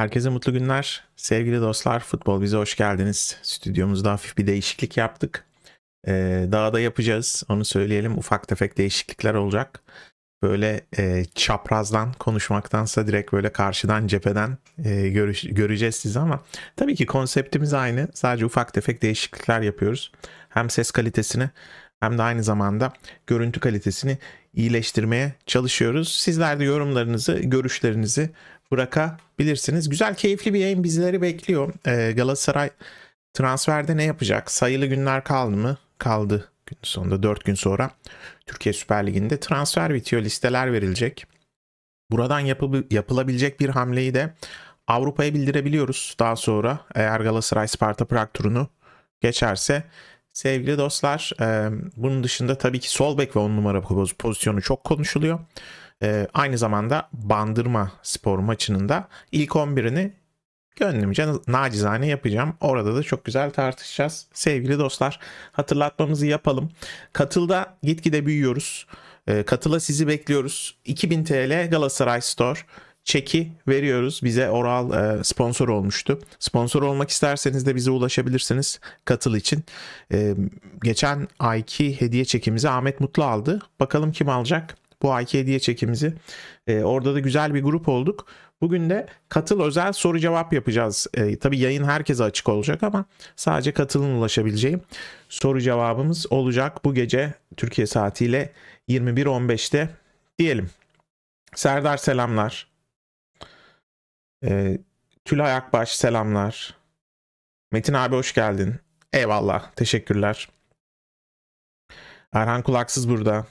Herkese mutlu günler. Sevgili dostlar, Futbol Bize hoş geldiniz. Stüdyomuzda hafif bir değişiklik yaptık. Ee, daha da yapacağız, onu söyleyelim. Ufak tefek değişiklikler olacak. Böyle e, çaprazdan konuşmaktansa direkt böyle karşıdan, cepheden e, görüş, göreceğiz sizi ama tabii ki konseptimiz aynı. Sadece ufak tefek değişiklikler yapıyoruz. Hem ses kalitesini hem de aynı zamanda görüntü kalitesini iyileştirmeye çalışıyoruz. Sizler de yorumlarınızı, görüşlerinizi bırakabilirsiniz. Güzel keyifli bir yayın bizleri bekliyor. Ee, Galatasaray transferde ne yapacak? Sayılı günler kaldı mı? Kaldı gün sonunda 4 gün sonra Türkiye Süper Ligi'nde transfer bitiyor. Listeler verilecek. Buradan yapı, yapılabilecek bir hamleyi de Avrupa'ya bildirebiliyoruz daha sonra. Eğer Galatasaray Sparta Prag turunu geçerse sevgili dostlar. E, bunun dışında tabii ki sol bek ve on numara pozisyonu çok konuşuluyor e, aynı zamanda Bandırma spor maçının da ilk 11'ini gönlümce nacizane yapacağım. Orada da çok güzel tartışacağız. Sevgili dostlar hatırlatmamızı yapalım. Katılda gitgide büyüyoruz. E, katıla sizi bekliyoruz. 2000 TL Galatasaray Store çeki veriyoruz. Bize Oral e, sponsor olmuştu. Sponsor olmak isterseniz de bize ulaşabilirsiniz katıl için. E, geçen ayki hediye çekimizi Ahmet Mutlu aldı. Bakalım kim alacak? bu ayki hediye çekimizi. E, orada da güzel bir grup olduk. Bugün de katıl özel soru cevap yapacağız. E, tabii yayın herkese açık olacak ama sadece katılın ulaşabileceğim soru cevabımız olacak bu gece Türkiye saatiyle 21.15'te diyelim. Serdar selamlar. E, Tülay Akbaş selamlar. Metin abi hoş geldin. Eyvallah. Teşekkürler. Erhan Kulaksız burada.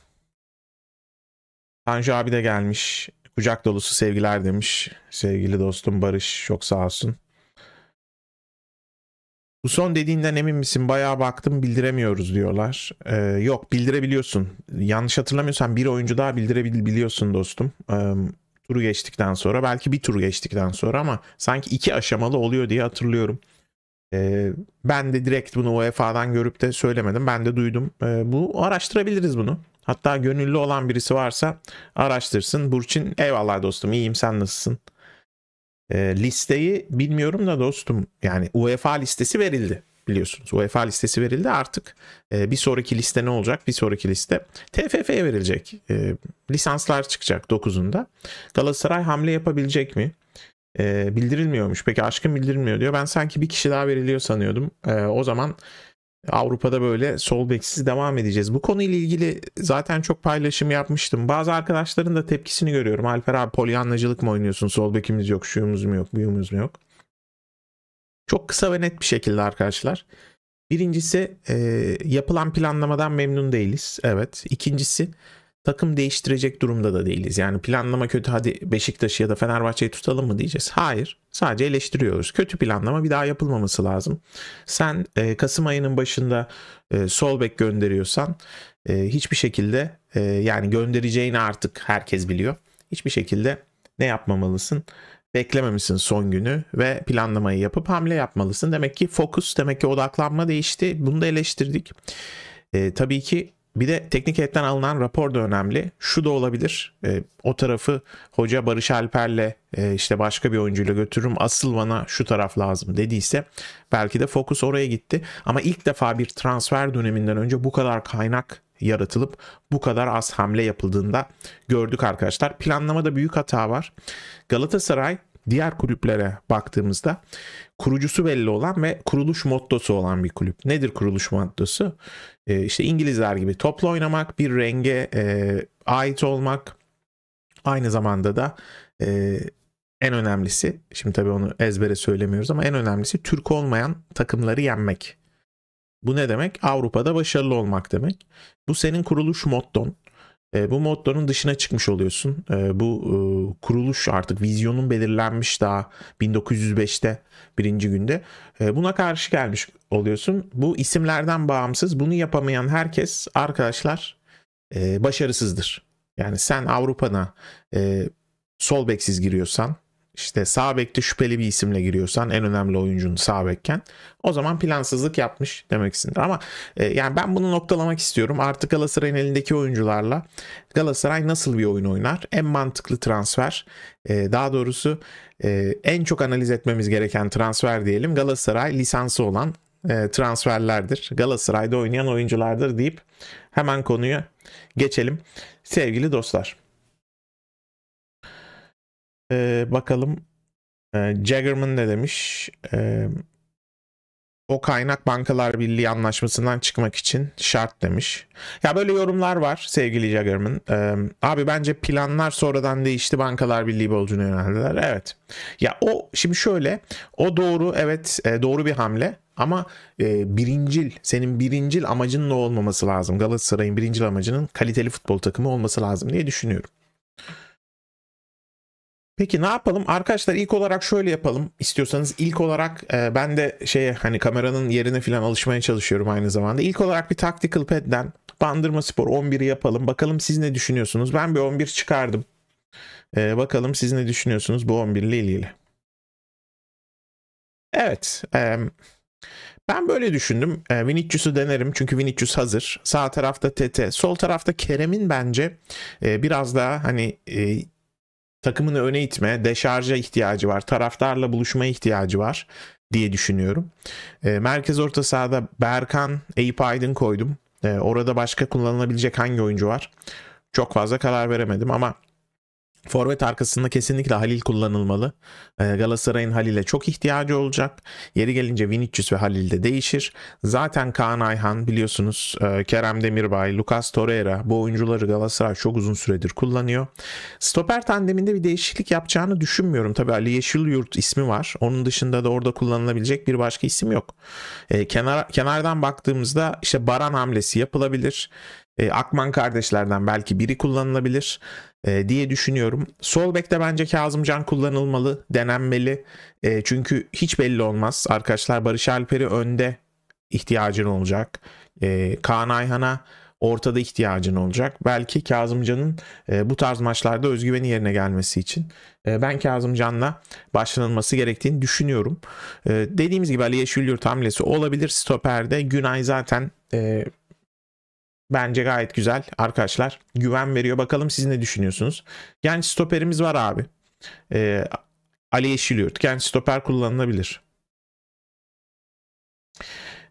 Tanju abi de gelmiş. Kucak dolusu sevgiler demiş. Sevgili dostum Barış çok sağ olsun. Bu son dediğinden emin misin? Bayağı baktım bildiremiyoruz diyorlar. Ee, yok bildirebiliyorsun. Yanlış hatırlamıyorsan bir oyuncu daha bildirebiliyorsun dostum. Ee, turu geçtikten sonra belki bir turu geçtikten sonra ama sanki iki aşamalı oluyor diye hatırlıyorum. Ee, ben de direkt bunu UEFA'dan görüp de söylemedim. Ben de duydum. Ee, bu araştırabiliriz bunu. Hatta gönüllü olan birisi varsa araştırsın. Burçin eyvallah dostum iyiyim sen nasılsın? E, listeyi bilmiyorum da dostum yani UEFA listesi verildi biliyorsunuz. UEFA listesi verildi artık e, bir sonraki liste ne olacak? Bir sonraki liste TFF'ye verilecek. E, lisanslar çıkacak 9'unda. Galatasaray hamle yapabilecek mi? E, bildirilmiyormuş. Peki aşkım bildirilmiyor diyor. Ben sanki bir kişi daha veriliyor sanıyordum. E, o zaman Avrupa'da böyle sol beksiz devam edeceğiz. Bu konuyla ilgili zaten çok paylaşım yapmıştım. Bazı arkadaşların da tepkisini görüyorum. Alper abi polyanlacılık mı oynuyorsun? Sol bekimiz yok, şuyumuz mu yok, buyumuz mu yok? Çok kısa ve net bir şekilde arkadaşlar. Birincisi e, yapılan planlamadan memnun değiliz. Evet. İkincisi takım değiştirecek durumda da değiliz. Yani planlama kötü hadi Beşiktaş'ı ya da Fenerbahçe'yi tutalım mı diyeceğiz. Hayır. Sadece eleştiriyoruz. Kötü planlama bir daha yapılmaması lazım. Sen e, Kasım ayının başında e, sol bek gönderiyorsan e, hiçbir şekilde e, yani göndereceğini artık herkes biliyor. Hiçbir şekilde ne yapmamalısın? beklememişsin son günü ve planlamayı yapıp hamle yapmalısın. Demek ki fokus, demek ki odaklanma değişti. Bunu da eleştirdik. E, tabii ki bir de teknik heyetten alınan rapor da önemli. Şu da olabilir. E, o tarafı hoca Barış Alper'le e, işte başka bir oyuncuyla götürürüm. Asıl bana şu taraf lazım dediyse belki de fokus oraya gitti. Ama ilk defa bir transfer döneminden önce bu kadar kaynak yaratılıp bu kadar az hamle yapıldığında gördük arkadaşlar. Planlamada büyük hata var. Galatasaray diğer kulüplere baktığımızda kurucusu belli olan ve kuruluş mottosu olan bir kulüp. Nedir kuruluş mottosu? E, işte İngilizler gibi toplu oynamak, bir renge e, ait olmak, aynı zamanda da e, en önemlisi, şimdi tabii onu ezbere söylemiyoruz ama en önemlisi Türk olmayan takımları yenmek. Bu ne demek? Avrupa'da başarılı olmak demek. Bu senin kuruluş motton. E, bu modların dışına çıkmış oluyorsun. E, bu e, kuruluş artık vizyonun belirlenmiş daha 1905'te birinci günde. E, buna karşı gelmiş oluyorsun. Bu isimlerden bağımsız bunu yapamayan herkes arkadaşlar e, başarısızdır. Yani sen Avrupa'na e, sol beksiz giriyorsan işte sağ bekte şüpheli bir isimle giriyorsan en önemli oyuncun sağ bekken o zaman plansızlık yapmış demeksindir. Ama e, yani ben bunu noktalamak istiyorum. Artık Galatasaray'ın elindeki oyuncularla Galatasaray nasıl bir oyun oynar? En mantıklı transfer e, daha doğrusu e, en çok analiz etmemiz gereken transfer diyelim Galatasaray lisansı olan e, transferlerdir. Galatasaray'da oynayan oyunculardır deyip hemen konuyu geçelim sevgili dostlar. Ee, bakalım ee, Jaggerman ne demiş? Ee, o kaynak Bankalar Birliği anlaşmasından çıkmak için şart demiş. Ya böyle yorumlar var sevgili Jaggerman. Ee, abi bence planlar sonradan değişti Bankalar Birliği bolcuna yöneldiler. Evet. Ya o şimdi şöyle o doğru evet e, doğru bir hamle. Ama e, birincil, senin birincil amacının ne olmaması lazım? Galatasaray'ın birincil amacının kaliteli futbol takımı olması lazım diye düşünüyorum. Peki ne yapalım? Arkadaşlar ilk olarak şöyle yapalım. İstiyorsanız ilk olarak e, ben de şey hani kameranın yerine falan alışmaya çalışıyorum aynı zamanda. İlk olarak bir Tactical Pad'den Bandırma Spor 11'i yapalım. Bakalım siz ne düşünüyorsunuz? Ben bir 11 çıkardım. E, bakalım siz ne düşünüyorsunuz bu 11 ile ilgili. Evet. E, ben böyle düşündüm. E, Vinicius'u denerim çünkü Vinicius hazır. Sağ tarafta TT Sol tarafta Kerem'in bence e, biraz daha hani... E, takımını öne itme, deşarja ihtiyacı var, taraftarla buluşma ihtiyacı var diye düşünüyorum. E, merkez orta sahada Berkan, Eyüp Aydın koydum. E, orada başka kullanılabilecek hangi oyuncu var? Çok fazla karar veremedim ama Forvet arkasında kesinlikle Halil kullanılmalı. Ee, Galatasaray'ın Halil'e çok ihtiyacı olacak. Yeri gelince Vinicius ve Halil de değişir. Zaten Kaan Ayhan biliyorsunuz e, Kerem Demirbay, Lucas Torreira bu oyuncuları Galatasaray çok uzun süredir kullanıyor. Stoper tandeminde bir değişiklik yapacağını düşünmüyorum. Tabii Ali Yeşilyurt ismi var. Onun dışında da orada kullanılabilecek bir başka isim yok. E, Kenar, kenardan baktığımızda işte Baran hamlesi yapılabilir. E, Akman kardeşlerden belki biri kullanılabilir e, diye düşünüyorum. Sol bekte bence Kazımcan kullanılmalı, denenmeli. E, çünkü hiç belli olmaz. Arkadaşlar Barış Alper'i önde ihtiyacın olacak. E, Kaan Ayhan'a ortada ihtiyacın olacak. Belki Kazımcan'ın e, bu tarz maçlarda özgüveni yerine gelmesi için e, ben Kazımcan'la başlanılması gerektiğini düşünüyorum. E, dediğimiz gibi Ali Yeşilyurt hamlesi olabilir. Stoper'de Günay zaten e, Bence gayet güzel arkadaşlar. Güven veriyor. Bakalım siz ne düşünüyorsunuz? Genç stoperimiz var abi. Ee, Ali Yeşilyurt. Genç stoper kullanılabilir.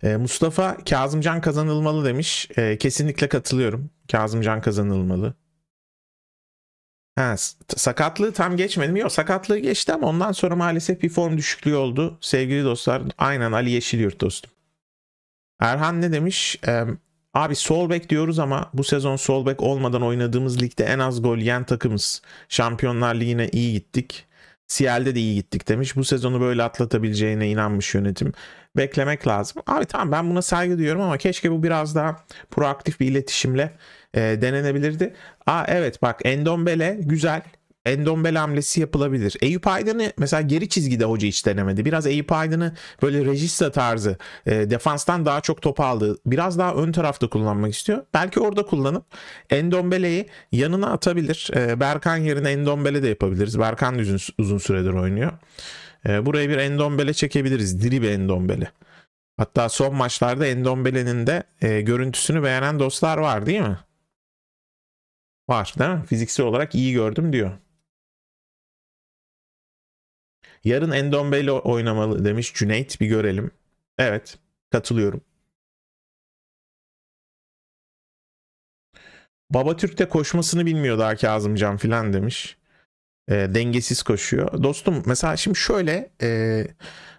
Ee, Mustafa Kazımcan kazanılmalı demiş. Ee, kesinlikle katılıyorum. Kazımcan kazanılmalı. Ha, sakatlığı tam geçmedi mi? Yok sakatlığı geçti ama ondan sonra maalesef bir form düşüklüğü oldu. Sevgili dostlar aynen Ali Yeşilyurt dostum. Erhan ne demiş? Ee, Abi sol bek diyoruz ama bu sezon sol bek olmadan oynadığımız ligde en az gol yiyen takımız. Şampiyonlar Ligi'ne iyi gittik. Siel'de de iyi gittik demiş. Bu sezonu böyle atlatabileceğine inanmış yönetim. Beklemek lazım. Abi tamam ben buna saygı duyuyorum ama keşke bu biraz daha proaktif bir iletişimle e, denenebilirdi. Aa evet bak Endombele güzel Endombel hamlesi yapılabilir. Eyüp Aydın'ı mesela geri çizgide hoca hiç denemedi. Biraz Eyüp Aydın'ı böyle regista tarzı e, defanstan daha çok top aldığı biraz daha ön tarafta kullanmak istiyor. Belki orada kullanıp Endombele'yi yanına atabilir. E, Berkan yerine Endombele de yapabiliriz. Berkan uzun, uzun süredir oynuyor. E, buraya bir Endombele çekebiliriz. Diri bir Endombele. Hatta son maçlarda Endombele'nin de e, görüntüsünü beğenen dostlar var değil mi? Var değil mi? Fiziksel olarak iyi gördüm diyor. Yarın Endombe ile oynamalı demiş Cüneyt. Bir görelim. Evet katılıyorum. Baba Türk de koşmasını bilmiyor daha Kazımcan filan demiş. E, dengesiz koşuyor. Dostum mesela şimdi şöyle e,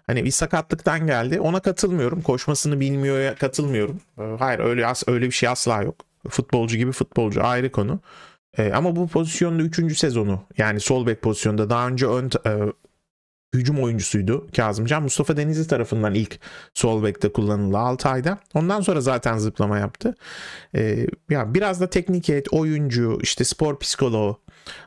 hani bir sakatlıktan geldi. Ona katılmıyorum. Koşmasını bilmiyor katılmıyorum. E, hayır öyle as öyle bir şey asla yok. Futbolcu gibi futbolcu ayrı konu. E, ama bu pozisyonda 3. sezonu yani sol bek pozisyonda daha önce ön, e, hücum oyuncusuydu Kazımcan. Mustafa Denizli tarafından ilk sol bekte kullanıldı 6 ayda. Ondan sonra zaten zıplama yaptı. Ee, ya biraz da teknik heyet, oyuncu, işte spor psikoloğu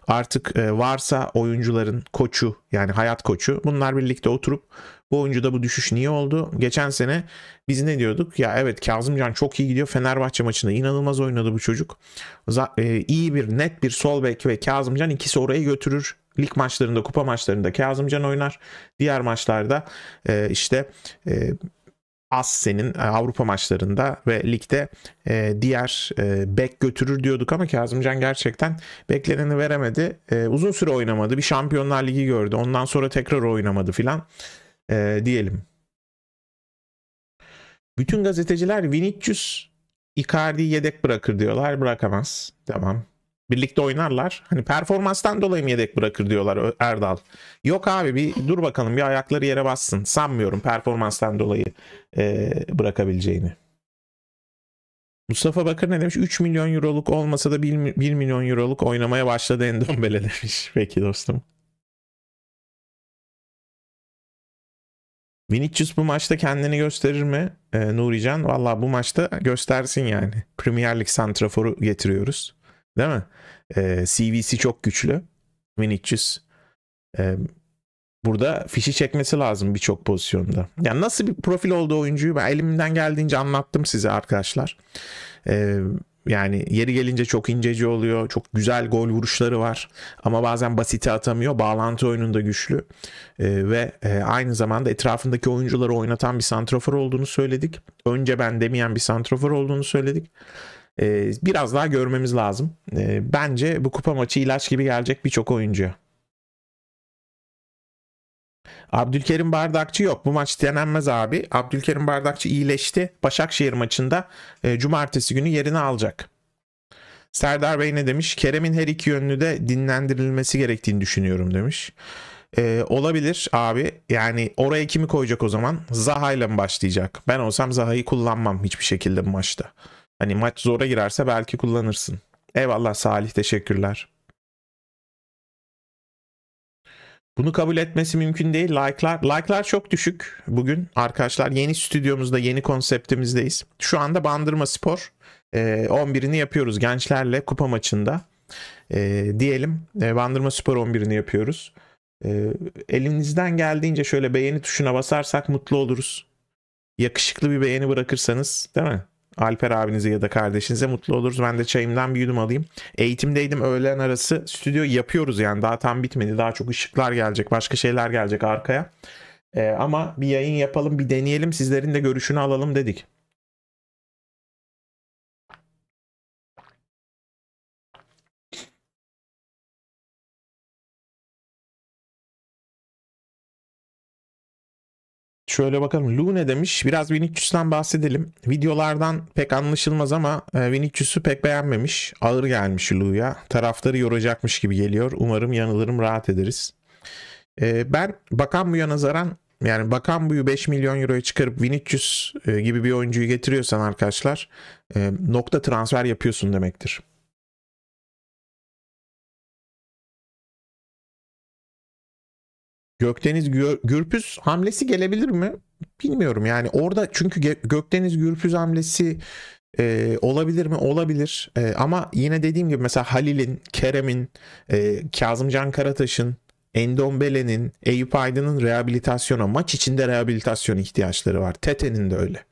artık e, varsa oyuncuların koçu yani hayat koçu bunlar birlikte oturup bu oyuncuda bu düşüş niye oldu? Geçen sene biz ne diyorduk? Ya evet Kazımcan çok iyi gidiyor. Fenerbahçe maçında inanılmaz oynadı bu çocuk. Z- e, iyi bir net bir sol bek ve Kazımcan ikisi orayı götürür Lig maçlarında, kupa maçlarında Kazımcan oynar. Diğer maçlarda e, işte e, Asse'nin e, Avrupa maçlarında ve ligde e, diğer e, bek götürür diyorduk ama Kazımcan gerçekten bekleneni veremedi. E, uzun süre oynamadı. Bir Şampiyonlar Ligi gördü. Ondan sonra tekrar oynamadı filan e, diyelim. Bütün gazeteciler Vinicius Icardi'yi yedek bırakır diyorlar. Bırakamaz. Tamam. Birlikte oynarlar. Hani performanstan dolayı mı yedek bırakır diyorlar Erdal. Yok abi bir dur bakalım bir ayakları yere bassın. Sanmıyorum performanstan dolayı e, bırakabileceğini. Mustafa Bakır ne demiş? 3 milyon euroluk olmasa da 1, 1 milyon euroluk oynamaya başladı Endombele demiş. Peki dostum. Vinicius bu maçta kendini gösterir mi? Ee, Nurican valla bu maçta göstersin yani. Premier Lig santraforu getiriyoruz. Değil mi? Ee, CV'si çok güçlü. Win 300. Ee, burada fişi çekmesi lazım birçok pozisyonda. Yani nasıl bir profil olduğu oyuncuyu ben elimden geldiğince anlattım size arkadaşlar. Ee, yani yeri gelince çok inceci oluyor. Çok güzel gol vuruşları var. Ama bazen basite atamıyor. Bağlantı oyununda güçlü. E, ve e, aynı zamanda etrafındaki oyuncuları oynatan bir santrafor olduğunu söyledik. Önce ben demeyen bir santrafor olduğunu söyledik e, biraz daha görmemiz lazım. E, bence bu kupa maçı ilaç gibi gelecek birçok oyuncuya. Abdülkerim Bardakçı yok. Bu maç denenmez abi. Abdülkerim Bardakçı iyileşti. Başakşehir maçında e, cumartesi günü yerini alacak. Serdar Bey ne demiş? Kerem'in her iki yönlü de dinlendirilmesi gerektiğini düşünüyorum demiş. Ee, olabilir abi. Yani oraya kimi koyacak o zaman? Zaha ile mi başlayacak? Ben olsam Zaha'yı kullanmam hiçbir şekilde bu maçta. Hani maç zora girerse belki kullanırsın. Eyvallah Salih teşekkürler. Bunu kabul etmesi mümkün değil. Like'lar like'lar çok düşük bugün arkadaşlar. Yeni stüdyomuzda, yeni konseptimizdeyiz. Şu anda Bandırma Spor 11'ini e, yapıyoruz gençlerle kupa maçında. E, diyelim e, Bandırma Spor 11'ini yapıyoruz. elinizden geldiğince şöyle beğeni tuşuna basarsak mutlu oluruz. Yakışıklı bir beğeni bırakırsanız, değil mi? Alper abinize ya da kardeşinize mutlu oluruz. Ben de çayımdan bir yudum alayım. Eğitimdeydim öğlen arası. Stüdyo yapıyoruz yani daha tam bitmedi. Daha çok ışıklar gelecek, başka şeyler gelecek arkaya. Ee, ama bir yayın yapalım, bir deneyelim. Sizlerin de görüşünü alalım dedik. Şöyle bakalım. Lune demiş. Biraz Vinicius'tan bahsedelim. Videolardan pek anlaşılmaz ama e, Vinicius'u pek beğenmemiş. Ağır gelmiş Lu'ya. Taraftarı yoracakmış gibi geliyor. Umarım yanılırım rahat ederiz. E, ben bakan buya nazaran yani bakan buyu 5 milyon euroya çıkarıp Vinicius e, gibi bir oyuncuyu getiriyorsan arkadaşlar nokta transfer yapıyorsun demektir. Gökdeniz Gürpüz hamlesi gelebilir mi? Bilmiyorum yani orada çünkü Gökdeniz Gürpüz hamlesi e, olabilir mi? Olabilir e, ama yine dediğim gibi mesela Halil'in, Kerem'in, e, Kazımcan Karataş'ın, Endombele'nin, Eyüp Aydın'ın rehabilitasyona, maç içinde rehabilitasyon ihtiyaçları var. Tete'nin de öyle.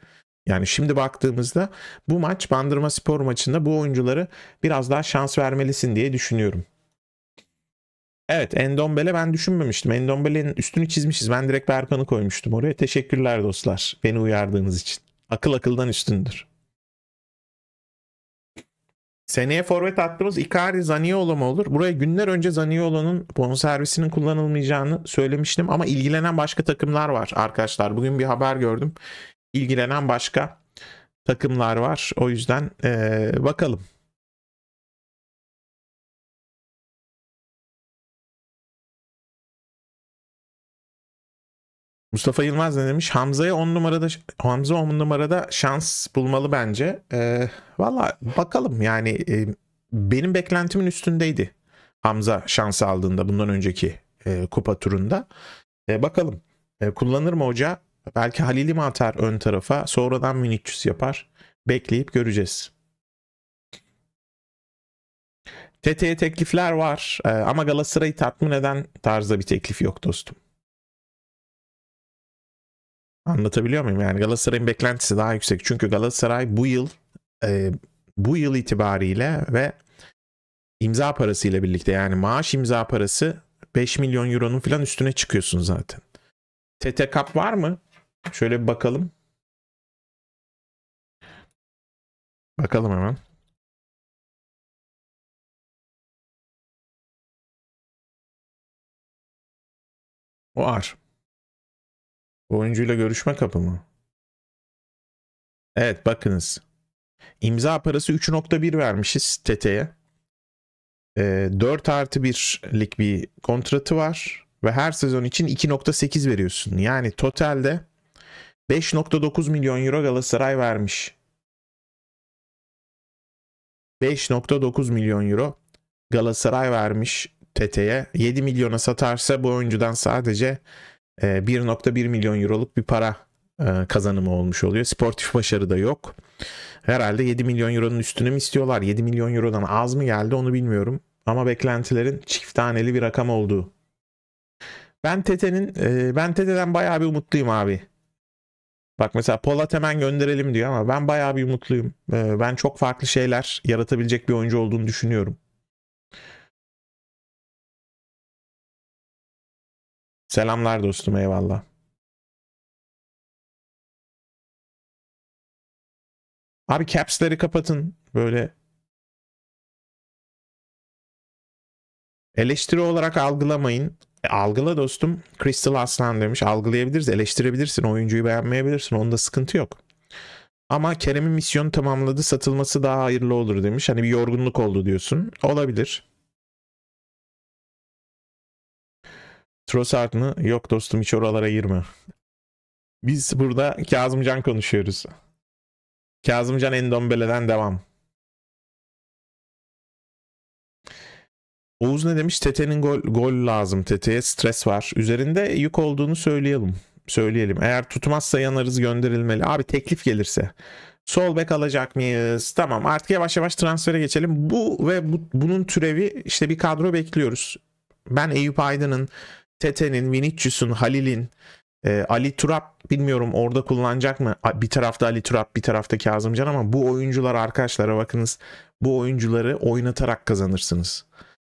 Yani şimdi baktığımızda bu maç Bandırma Spor maçında bu oyuncuları biraz daha şans vermelisin diye düşünüyorum. Evet Endombele ben düşünmemiştim. Endombele'nin üstünü çizmişiz. Ben direkt Berkan'ı koymuştum oraya. Teşekkürler dostlar beni uyardığınız için. Akıl akıldan üstündür. Seneye forvet attığımız Icardi Zaniolo mu olur? Buraya günler önce Zaniolo'nun bonservisinin kullanılmayacağını söylemiştim ama ilgilenen başka takımlar var arkadaşlar. Bugün bir haber gördüm. İlgilenen başka takımlar var. O yüzden ee, bakalım. Mustafa Yılmaz ne demiş? Hamza'ya 10 numarada Hamza 10 numarada şans bulmalı bence. Ee, Valla bakalım yani e, benim beklentimin üstündeydi. Hamza şans aldığında bundan önceki e, kupa turunda. E, bakalım e, kullanır mı hoca? Belki Halil'i mi atar ön tarafa? Sonradan Minicius yapar. Bekleyip göreceğiz. TT'ye teklifler var e, ama Galatasaray'ı tatmin eden tarzda bir teklif yok dostum. Anlatabiliyor muyum? Yani Galatasaray'ın beklentisi daha yüksek. Çünkü Galatasaray bu yıl e, bu yıl itibariyle ve imza parası ile birlikte yani maaş imza parası 5 milyon euronun falan üstüne çıkıyorsun zaten. TT Cup var mı? Şöyle bir bakalım. Bakalım hemen. Var. Oyuncuyla görüşme kapı mı? Evet bakınız. İmza parası 3.1 vermişiz TT'ye. E, ee, 4 artı 1'lik bir kontratı var. Ve her sezon için 2.8 veriyorsun. Yani totalde 5.9 milyon euro Galatasaray vermiş. 5.9 milyon euro Galatasaray vermiş TT'ye. 7 milyona satarsa bu oyuncudan sadece 1.1 ee, milyon euroluk bir para e, kazanımı olmuş oluyor. Sportif başarı da yok. Herhalde 7 milyon euronun üstünü mi istiyorlar? 7 milyon eurodan az mı geldi onu bilmiyorum. Ama beklentilerin çift taneli bir rakam olduğu. Ben Tete'nin e, ben Tete'den bayağı bir umutluyum abi. Bak mesela Polat hemen gönderelim diyor ama ben bayağı bir umutluyum. E, ben çok farklı şeyler yaratabilecek bir oyuncu olduğunu düşünüyorum. Selamlar dostum eyvallah. Abi caps'leri kapatın. Böyle eleştiri olarak algılamayın. E, algıla dostum. Crystal Aslan demiş. Algılayabiliriz, eleştirebilirsin. Oyuncuyu beğenmeyebilirsin. Onda sıkıntı yok. Ama Kerem'in misyonu tamamladı. Satılması daha hayırlı olur demiş. Hani bir yorgunluk oldu diyorsun. Olabilir. Trossard mı? Yok dostum hiç oralara girme. Biz burada Kazımcan konuşuyoruz. Kazımcan Endombele'den devam. Oğuz ne demiş? Tete'nin gol, gol lazım. Tete'ye stres var. Üzerinde yük olduğunu söyleyelim. Söyleyelim. Eğer tutmazsa yanarız gönderilmeli. Abi teklif gelirse. Sol bek alacak mıyız? Tamam artık yavaş yavaş transfere geçelim. Bu ve bu, bunun türevi işte bir kadro bekliyoruz. Ben Eyüp Aydın'ın Tete'nin, Vinicius'un, Halil'in, e, Ali Turap bilmiyorum orada kullanacak mı? Bir tarafta Ali Turap, bir tarafta Kazımcan ama bu oyuncular arkadaşlara bakınız. Bu oyuncuları oynatarak kazanırsınız.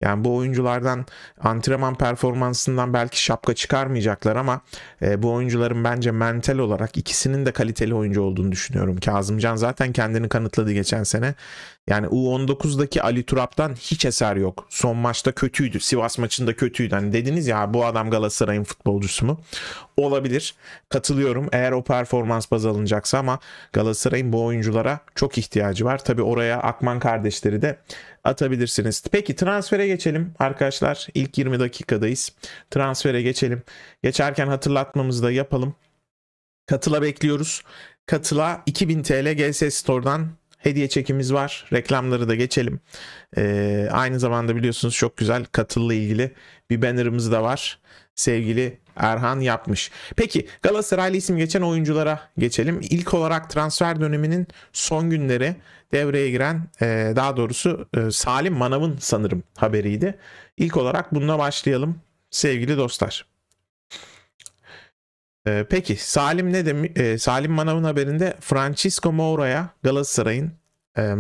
Yani bu oyunculardan antrenman performansından belki şapka çıkarmayacaklar ama e, bu oyuncuların bence mental olarak ikisinin de kaliteli oyuncu olduğunu düşünüyorum. Kazımcan zaten kendini kanıtladı geçen sene. Yani U19'daki Ali Turap'tan hiç eser yok. Son maçta kötüydü. Sivas maçında kötüydü. Hani dediniz ya bu adam Galatasaray'ın futbolcusu mu? Olabilir. Katılıyorum. Eğer o performans baz alınacaksa ama Galatasaray'ın bu oyunculara çok ihtiyacı var. Tabi oraya Akman kardeşleri de atabilirsiniz. Peki transfere geçelim arkadaşlar. İlk 20 dakikadayız. Transfere geçelim. Geçerken hatırlatmamızı da yapalım. Katıla bekliyoruz. Katıla 2000 TL GS Store'dan hediye çekimiz var. Reklamları da geçelim. Ee, aynı zamanda biliyorsunuz çok güzel katılla ilgili bir bannerımız da var. Sevgili Erhan yapmış. Peki Galatasaraylı isim geçen oyunculara geçelim. İlk olarak transfer döneminin son günleri devreye giren e, daha doğrusu e, Salim Manav'ın sanırım haberiydi. İlk olarak bununla başlayalım sevgili dostlar. Ee, peki Salim ne demi Ee, Salim Manav'ın haberinde Francisco Moura'ya Galatasaray'ın e,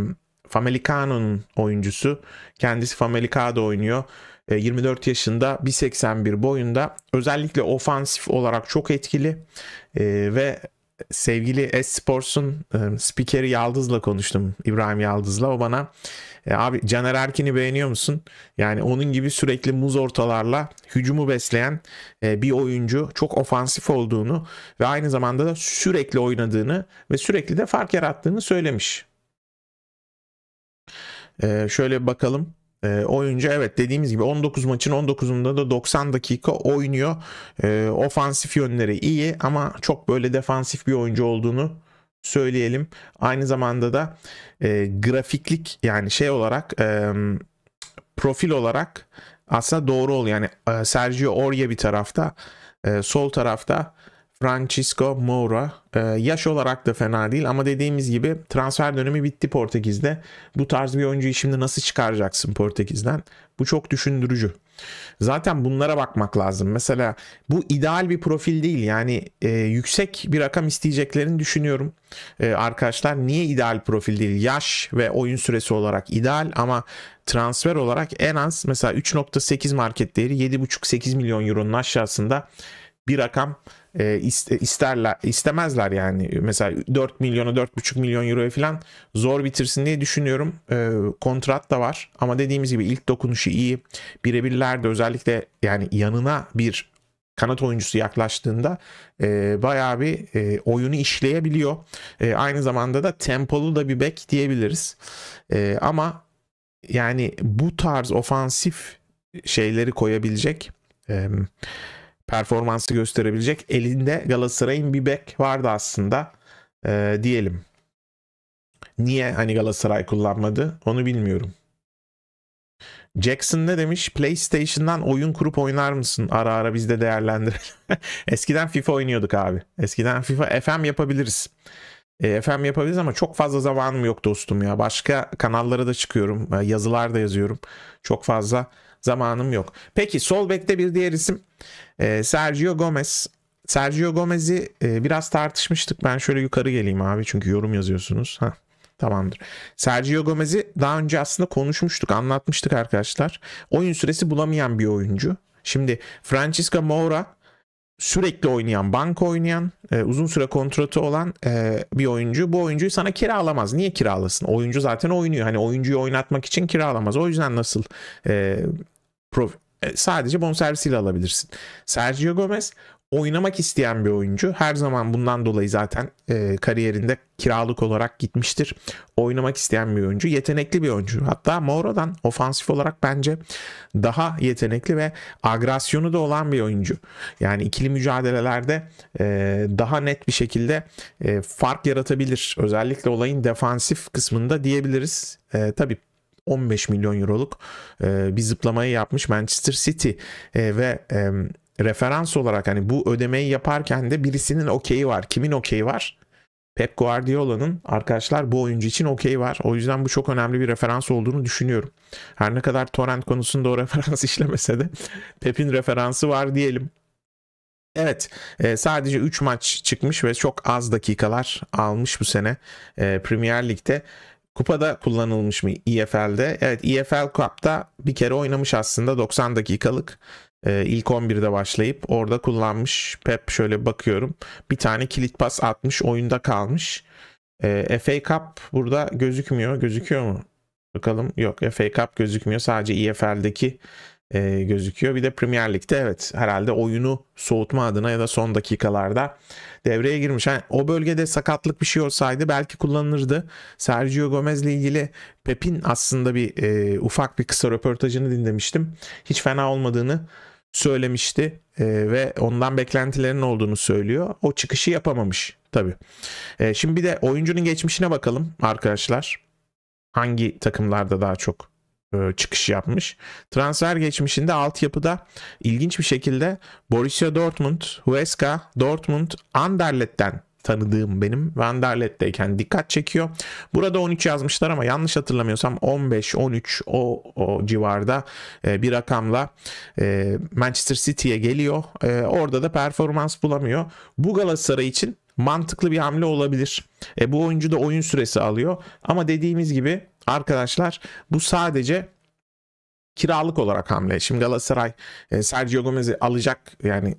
Famalicano'nun oyuncusu. Kendisi Famalica'da oynuyor. 24 ee, yaşında 1.81 boyunda özellikle ofansif olarak çok etkili e, ve sevgili Esports'un e, spikeri Yaldız'la konuştum. İbrahim Yaldız'la. O bana e, abi Caner Erkin'i beğeniyor musun? Yani onun gibi sürekli muz ortalarla hücumu besleyen e, bir oyuncu. Çok ofansif olduğunu ve aynı zamanda da sürekli oynadığını ve sürekli de fark yarattığını söylemiş. E, şöyle bakalım e, oyuncu evet dediğimiz gibi 19 maçın 19'unda da 90 dakika oynuyor. E, ofansif yönleri iyi ama çok böyle defansif bir oyuncu olduğunu söyleyelim. Aynı zamanda da e, grafiklik yani şey olarak e, profil olarak aslında doğru ol yani e, Sergio Orya bir tarafta e, sol tarafta Francisco Moura. Ee, yaş olarak da fena değil ama dediğimiz gibi transfer dönemi bitti Portekiz'de. Bu tarz bir oyuncuyu şimdi nasıl çıkaracaksın Portekiz'den? Bu çok düşündürücü. Zaten bunlara bakmak lazım. Mesela bu ideal bir profil değil. Yani e, yüksek bir rakam isteyeceklerini düşünüyorum. E, arkadaşlar niye ideal profil değil? Yaş ve oyun süresi olarak ideal ama transfer olarak en az mesela 3.8 market değeri 7.5-8 milyon euronun aşağısında bir rakam e, isterler istemezler yani mesela 4 milyonu 4,5 milyon euroya falan zor bitirsin diye düşünüyorum. E, kontrat da var ama dediğimiz gibi ilk dokunuşu iyi. Birebirlerde özellikle yani yanına bir kanat oyuncusu yaklaştığında e, bayağı bir e, oyunu işleyebiliyor. E, aynı zamanda da tempolu da bir bek diyebiliriz. E, ama yani bu tarz ofansif şeyleri koyabilecek e, performansı gösterebilecek. Elinde Galatasaray'ın bir bek vardı aslında e, diyelim. Niye hani Galatasaray kullanmadı onu bilmiyorum. Jackson ne demiş? PlayStation'dan oyun kurup oynar mısın? Ara ara biz de değerlendirelim. Eskiden FIFA oynuyorduk abi. Eskiden FIFA FM yapabiliriz. E, FM yapabiliriz ama çok fazla zamanım yok dostum ya. Başka kanallara da çıkıyorum. E, yazılar da yazıyorum. Çok fazla zamanım yok. Peki sol bekte bir diğer isim e, Sergio Gomez. Sergio Gomez'i e, biraz tartışmıştık. Ben şöyle yukarı geleyim abi çünkü yorum yazıyorsunuz. Heh. Tamamdır. Sergio Gomez'i daha önce aslında konuşmuştuk, anlatmıştık arkadaşlar. Oyun süresi bulamayan bir oyuncu. Şimdi Francisco Moura sürekli oynayan, banka oynayan, e, uzun süre kontratı olan e, bir oyuncu bu oyuncuyu sana kiralamaz. Niye kiralasın? Oyuncu zaten oynuyor. Hani oyuncuyu oynatmak için kiralamaz. O yüzden nasıl e, prof, e, sadece bonservisiyle alabilirsin. Sergio Gomez oynamak isteyen bir oyuncu. Her zaman bundan dolayı zaten e, kariyerinde kiralık olarak gitmiştir. Oynamak isteyen bir oyuncu. Yetenekli bir oyuncu. Hatta Mouro'dan ofansif olarak bence daha yetenekli ve agresyonu da olan bir oyuncu. Yani ikili mücadelelerde e, daha net bir şekilde e, fark yaratabilir. Özellikle olayın defansif kısmında diyebiliriz. E, tabii 15 milyon euroluk e, bir zıplamayı yapmış Manchester City e, ve e, referans olarak hani bu ödemeyi yaparken de birisinin okeyi var. Kimin okeyi var? Pep Guardiola'nın arkadaşlar bu oyuncu için okey var. O yüzden bu çok önemli bir referans olduğunu düşünüyorum. Her ne kadar torrent konusunda o referans işlemese de Pep'in referansı var diyelim. Evet e, sadece 3 maç çıkmış ve çok az dakikalar almış bu sene e, Premier Lig'de. Kupada kullanılmış mı EFL'de? Evet EFL Cup'ta bir kere oynamış aslında 90 dakikalık e, ilk 11'de başlayıp orada kullanmış. Pep şöyle bakıyorum. Bir tane kilit pas atmış oyunda kalmış. Ee, FA Cup burada gözükmüyor. Gözüküyor mu? Bakalım yok FA Cup gözükmüyor. Sadece EFL'deki e, gözüküyor. Bir de Premier Lig'de evet herhalde oyunu soğutma adına ya da son dakikalarda devreye girmiş. Yani o bölgede sakatlık bir şey olsaydı belki kullanılırdı. Sergio Gomez ile ilgili Pep'in aslında bir e, ufak bir kısa röportajını dinlemiştim. Hiç fena olmadığını söylemişti e, ve ondan beklentilerin olduğunu söylüyor. O çıkışı yapamamış tabii. E, şimdi bir de oyuncunun geçmişine bakalım arkadaşlar. Hangi takımlarda daha çok e, çıkış yapmış. Transfer geçmişinde altyapıda ilginç bir şekilde Borussia Dortmund, Huesca, Dortmund, Anderlet'ten tanıdığım benim Vanderlet'teyken dikkat çekiyor. Burada 13 yazmışlar ama yanlış hatırlamıyorsam 15-13 o, o civarda e, bir rakamla e, Manchester City'ye geliyor. E, orada da performans bulamıyor. Bu Galatasaray için mantıklı bir hamle olabilir. E, bu oyuncu da oyun süresi alıyor. Ama dediğimiz gibi arkadaşlar bu sadece kiralık olarak hamle. Şimdi Galatasaray e, Sergio Gomez'i alacak yani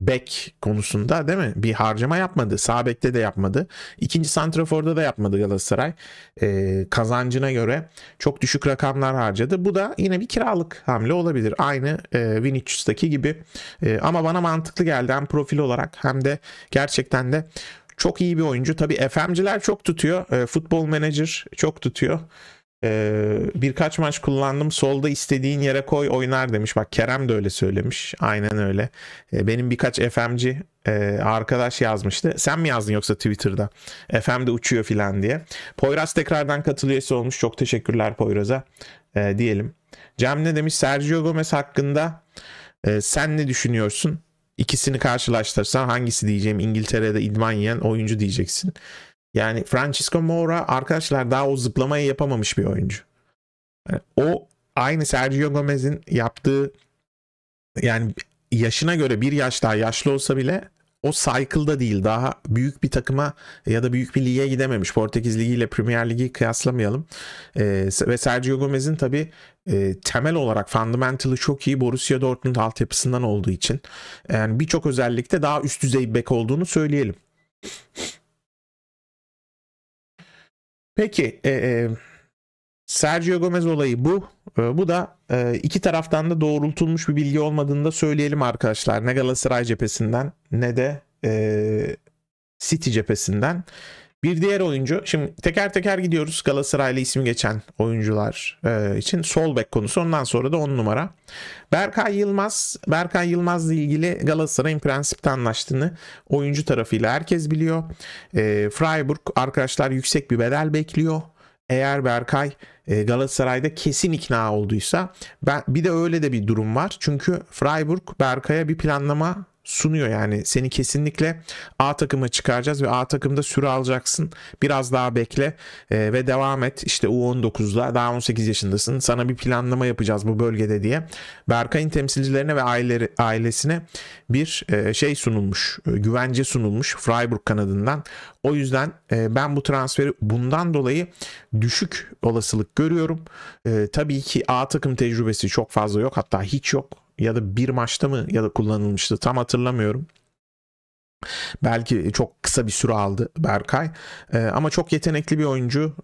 bek konusunda değil mi? Bir harcama yapmadı. Sağ bekte de yapmadı. İkinci santraforda da yapmadı Galatasaray. Ee, kazancına göre çok düşük rakamlar harcadı. Bu da yine bir kiralık hamle olabilir. Aynı e, Vinicius'taki gibi. E, ama bana mantıklı geldi. Hem profil olarak hem de gerçekten de çok iyi bir oyuncu. Tabii FM'ciler çok tutuyor. E, futbol manager çok tutuyor. Ee, birkaç maç kullandım. Solda istediğin yere koy oynar demiş. Bak Kerem de öyle söylemiş. Aynen öyle. Ee, benim birkaç FM'ci e, arkadaş yazmıştı. Sen mi yazdın yoksa Twitter'da? FM'de uçuyor filan diye. Poyraz tekrardan katılıyorsa olmuş. Çok teşekkürler Poyraz'a e, diyelim. Cem ne demiş? Sergio Gomez hakkında e, sen ne düşünüyorsun? İkisini karşılaştırsan hangisi diyeceğim? İngiltere'de idman yiyen oyuncu diyeceksin. Yani Francisco Moura arkadaşlar daha o zıplamayı yapamamış bir oyuncu. o aynı Sergio Gomez'in yaptığı yani yaşına göre bir yaş daha yaşlı olsa bile o cycle'da değil. Daha büyük bir takıma ya da büyük bir lige gidememiş. Portekiz Ligi ile Premier Ligi kıyaslamayalım. ee, ve Sergio Gomez'in tabi e, temel olarak fundamental'ı çok iyi Borussia Dortmund altyapısından olduğu için yani birçok özellikte daha üst düzey bir bek olduğunu söyleyelim. Peki e, e, Sergio Gomez olayı bu. E, bu da e, iki taraftan da doğrultulmuş bir bilgi olmadığını da söyleyelim arkadaşlar. Ne Galatasaray cephesinden ne de e, City cephesinden. Bir diğer oyuncu şimdi teker teker gidiyoruz Galatasaraylı ismi geçen oyuncular e, için sol bek konusu ondan sonra da on numara. Berkay Yılmaz Berkay Yılmaz'la ilgili Galatasaray'ın prensipte anlaştığını oyuncu tarafıyla herkes biliyor. E, Freiburg arkadaşlar yüksek bir bedel bekliyor. Eğer Berkay e, Galatasaray'da kesin ikna olduysa ben, bir de öyle de bir durum var. Çünkü Freiburg Berkay'a bir planlama sunuyor yani seni kesinlikle A takıma çıkaracağız ve A takımda süre alacaksın biraz daha bekle e, ve devam et işte U19'da daha 18 yaşındasın sana bir planlama yapacağız bu bölgede diye Berkay'ın temsilcilerine ve aileleri, ailesine bir e, şey sunulmuş e, güvence sunulmuş Freiburg kanadından o yüzden e, ben bu transferi bundan dolayı düşük olasılık görüyorum e, tabii ki A takım tecrübesi çok fazla yok hatta hiç yok ya da bir maçta mı ya da kullanılmıştı tam hatırlamıyorum. Belki çok kısa bir süre aldı Berkay. E, ama çok yetenekli bir oyuncu.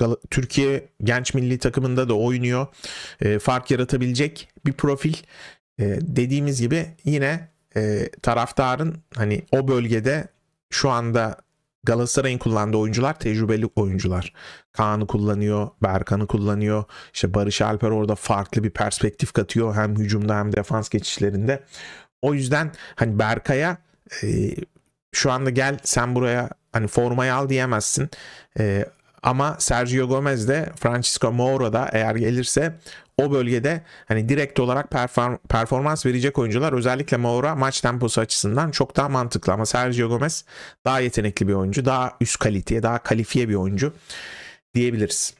E, Türkiye genç milli takımında da oynuyor. E, fark yaratabilecek bir profil. E, dediğimiz gibi yine e, taraftarın hani o bölgede şu anda Galatasaray'ın kullandığı oyuncular tecrübeli oyuncular. Kaan'ı kullanıyor, Berkan'ı kullanıyor. İşte Barış Alper orada farklı bir perspektif katıyor hem hücumda hem defans geçişlerinde. O yüzden hani Berkay'a e, şu anda gel sen buraya hani formayı al diyemezsin. E, ama Sergio Gomez de Francisco Moura da eğer gelirse o bölgede hani direkt olarak perform performans verecek oyuncular özellikle Moura maç temposu açısından çok daha mantıklı ama Sergio Gomez daha yetenekli bir oyuncu, daha üst kaliteye, daha kalifiye bir oyuncu diyebiliriz.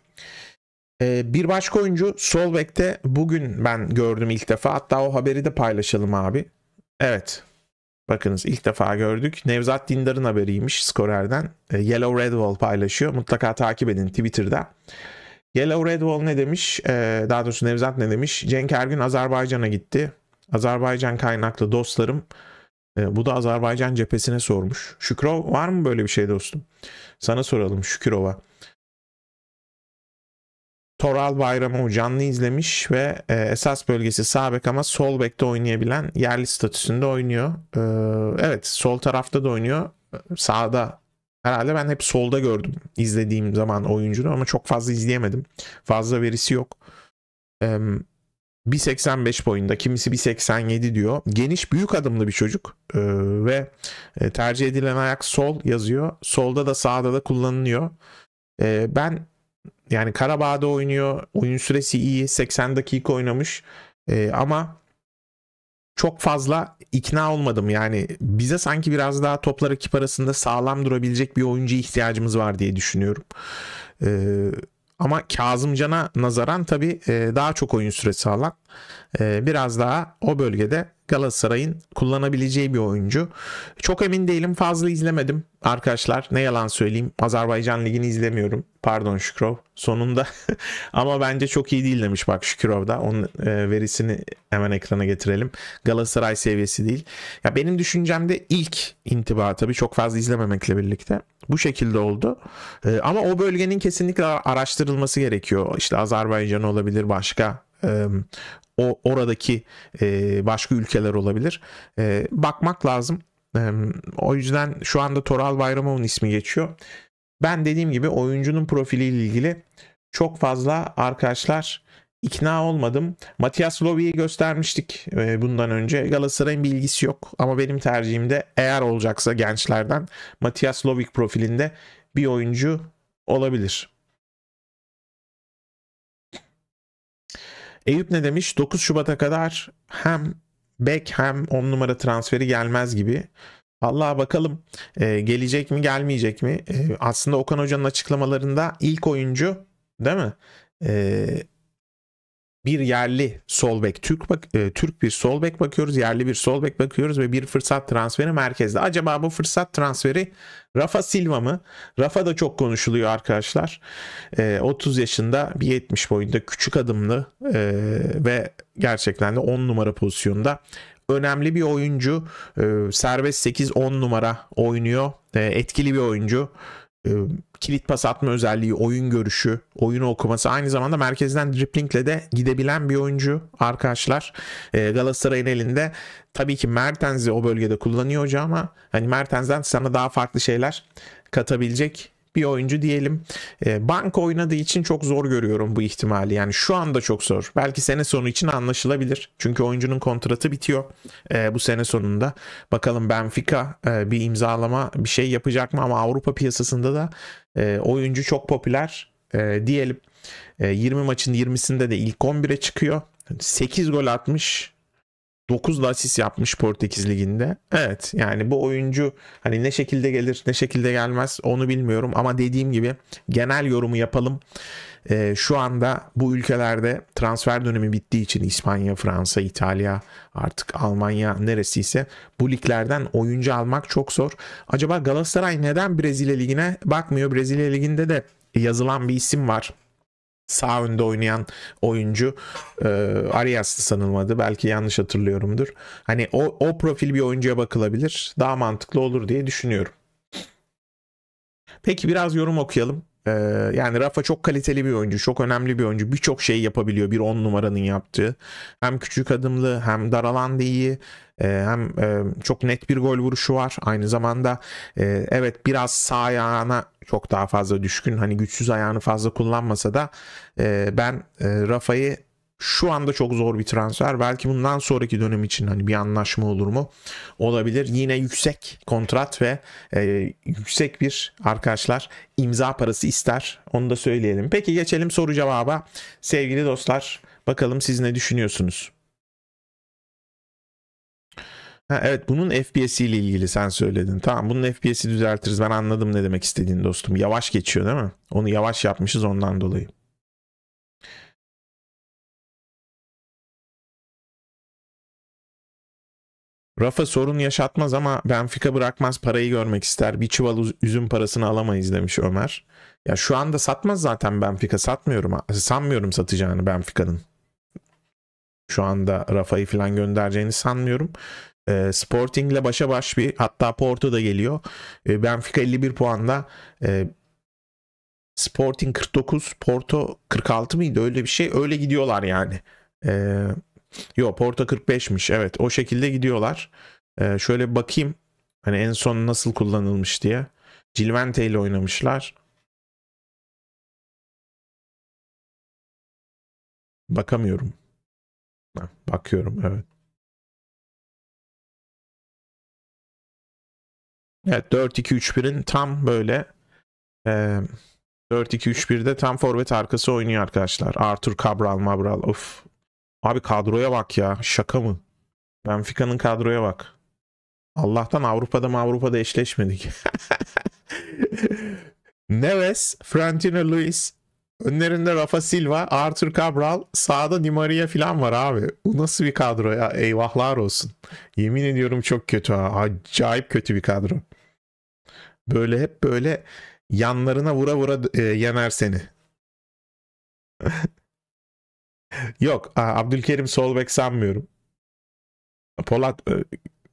Ee, bir başka oyuncu Solbek'te bugün ben gördüm ilk defa. Hatta o haberi de paylaşalım abi. Evet, Bakınız ilk defa gördük. Nevzat Dindar'ın haberiymiş Skorer'den. E, Yellow Red Wall paylaşıyor. Mutlaka takip edin Twitter'da. Yellow Red Wall ne demiş? E, daha doğrusu Nevzat ne demiş? Cenk Ergün Azerbaycan'a gitti. Azerbaycan kaynaklı dostlarım. E, bu da Azerbaycan cephesine sormuş. Şükrov var mı böyle bir şey dostum? Sana soralım Şükrova. Toral Bayramı canlı izlemiş ve e, esas bölgesi sağ bek ama sol bekte oynayabilen yerli statüsünde oynuyor. E, evet sol tarafta da oynuyor. Sağda herhalde ben hep solda gördüm izlediğim zaman oyuncunu ama çok fazla izleyemedim. Fazla verisi yok. E, 1.85 boyunda kimisi 1.87 diyor. Geniş büyük adımlı bir çocuk e, ve e, tercih edilen ayak sol yazıyor. Solda da sağda da kullanılıyor. E, ben yani Karabağ'da oynuyor. Oyun süresi iyi. 80 dakika oynamış. E, ama çok fazla ikna olmadım. Yani bize sanki biraz daha toplar rakip arasında sağlam durabilecek bir oyuncu ihtiyacımız var diye düşünüyorum. E, ama Kazımcan'a nazaran tabii e, daha çok oyun süresi alan ee, biraz daha o bölgede Galatasaray'ın kullanabileceği bir oyuncu. Çok emin değilim fazla izlemedim arkadaşlar ne yalan söyleyeyim Azerbaycan Ligi'ni izlemiyorum pardon Şükrov sonunda ama bence çok iyi değil demiş bak Şükrov da onun e, verisini hemen ekrana getirelim Galatasaray seviyesi değil. Ya benim düşüncemde ilk intiba tabii çok fazla izlememekle birlikte bu şekilde oldu e, ama o bölgenin kesinlikle araştırılması gerekiyor işte Azerbaycan olabilir başka o oradaki başka ülkeler olabilir. bakmak lazım. o yüzden şu anda Toral Bayramov'un ismi geçiyor. Ben dediğim gibi oyuncunun profiliyle ilgili çok fazla arkadaşlar ikna olmadım. Matias Lovi'yi göstermiştik bundan önce. Galatasaray'ın bilgisi yok ama benim tercihimde eğer olacaksa gençlerden Matias Lovik profilinde bir oyuncu olabilir. Eyüp ne demiş? 9 Şubat'a kadar hem bek hem 10 numara transferi gelmez gibi. Allah'a bakalım ee, gelecek mi gelmeyecek mi? Ee, aslında Okan Hoca'nın açıklamalarında ilk oyuncu değil mi? Ee, bir yerli sol bek Türk bak, e, Türk bir sol bek bakıyoruz, yerli bir sol bek bakıyoruz ve bir fırsat transferi merkezde. Acaba bu fırsat transferi Rafa Silva mı? Rafa da çok konuşuluyor arkadaşlar. E, 30 yaşında, bir 70 boyunda, küçük adımlı e, ve gerçekten de 10 numara pozisyonda önemli bir oyuncu. E, serbest 8-10 numara oynuyor. E, etkili bir oyuncu. E, kilit pas atma özelliği, oyun görüşü, oyunu okuması aynı zamanda merkezden driplingle de gidebilen bir oyuncu arkadaşlar. E, Galatasaray'ın elinde tabii ki Mertens'i o bölgede kullanıyor hoca ama hani Mertens'den sana daha farklı şeyler katabilecek bir oyuncu diyelim. E, ee, banka oynadığı için çok zor görüyorum bu ihtimali. Yani şu anda çok zor. Belki sene sonu için anlaşılabilir. Çünkü oyuncunun kontratı bitiyor e, bu sene sonunda. Bakalım Benfica e, bir imzalama bir şey yapacak mı? Ama Avrupa piyasasında da e, oyuncu çok popüler e, diyelim. E, 20 maçın 20'sinde de ilk 11'e çıkıyor. 8 gol atmış 9 da asist yapmış Portekiz Ligi'nde. Evet yani bu oyuncu hani ne şekilde gelir ne şekilde gelmez onu bilmiyorum. Ama dediğim gibi genel yorumu yapalım. Ee, şu anda bu ülkelerde transfer dönemi bittiği için İspanya, Fransa, İtalya artık Almanya neresiyse bu liglerden oyuncu almak çok zor. Acaba Galatasaray neden Brezilya Ligi'ne bakmıyor? Brezilya Ligi'nde de yazılan bir isim var sağ önde oynayan oyuncu e, Arias'tı sanılmadı. Belki yanlış hatırlıyorumdur. Hani o, o profil bir oyuncuya bakılabilir. Daha mantıklı olur diye düşünüyorum. Peki biraz yorum okuyalım. Ee, yani Rafa çok kaliteli bir oyuncu, çok önemli bir oyuncu. Birçok şey yapabiliyor bir 10 numaranın yaptığı. Hem küçük adımlı hem daralan iyi. Ee, hem e, çok net bir gol vuruşu var. Aynı zamanda e, evet biraz sağ ayağına çok daha fazla düşkün. Hani güçsüz ayağını fazla kullanmasa da e, ben Rafa'yı şu anda çok zor bir transfer. Belki bundan sonraki dönem için hani bir anlaşma olur mu? Olabilir. Yine yüksek kontrat ve yüksek bir arkadaşlar imza parası ister. Onu da söyleyelim. Peki geçelim soru cevaba. Sevgili dostlar bakalım siz ne düşünüyorsunuz? Ha, evet bunun FPS ile ilgili sen söyledin. Tamam bunun FPS'i düzeltiriz. Ben anladım ne demek istediğini dostum. Yavaş geçiyor değil mi? Onu yavaş yapmışız ondan dolayı. Rafa sorun yaşatmaz ama Benfica bırakmaz parayı görmek ister. Bir çuval üzüm parasını alamayız demiş Ömer. Ya şu anda satmaz zaten Benfica. Satmıyorum. Sanmıyorum satacağını Benfica'nın. Şu anda Rafa'yı falan göndereceğini sanmıyorum. E, ee, ile başa baş bir hatta Porto da geliyor. E, Benfica 51 puanda. E, Sporting 49, Porto 46 mıydı öyle bir şey? Öyle gidiyorlar yani. E, yo Porto 45'miş evet o şekilde gidiyorlar. E, şöyle bakayım hani en son nasıl kullanılmış diye. Cilvente ile oynamışlar. Bakamıyorum. Bakıyorum evet. Evet 4-2-3-1'in tam böyle e, 4-2-3-1'de tam forvet arkası oynuyor arkadaşlar. Arthur Cabral Mabral of. Abi kadroya bak ya şaka mı? Benfica'nın kadroya bak. Allah'tan Avrupa'da mı Avrupa'da eşleşmedik. Neves, Frantino Luis, önlerinde Rafa Silva, Arthur Cabral, sağda Di Maria falan var abi. Bu nasıl bir kadro ya? Eyvahlar olsun. Yemin ediyorum çok kötü ha. Acayip kötü bir kadro. Böyle hep böyle yanlarına vura vura e, yener seni. Yok Abdülkerim Solbek sanmıyorum. Polat e,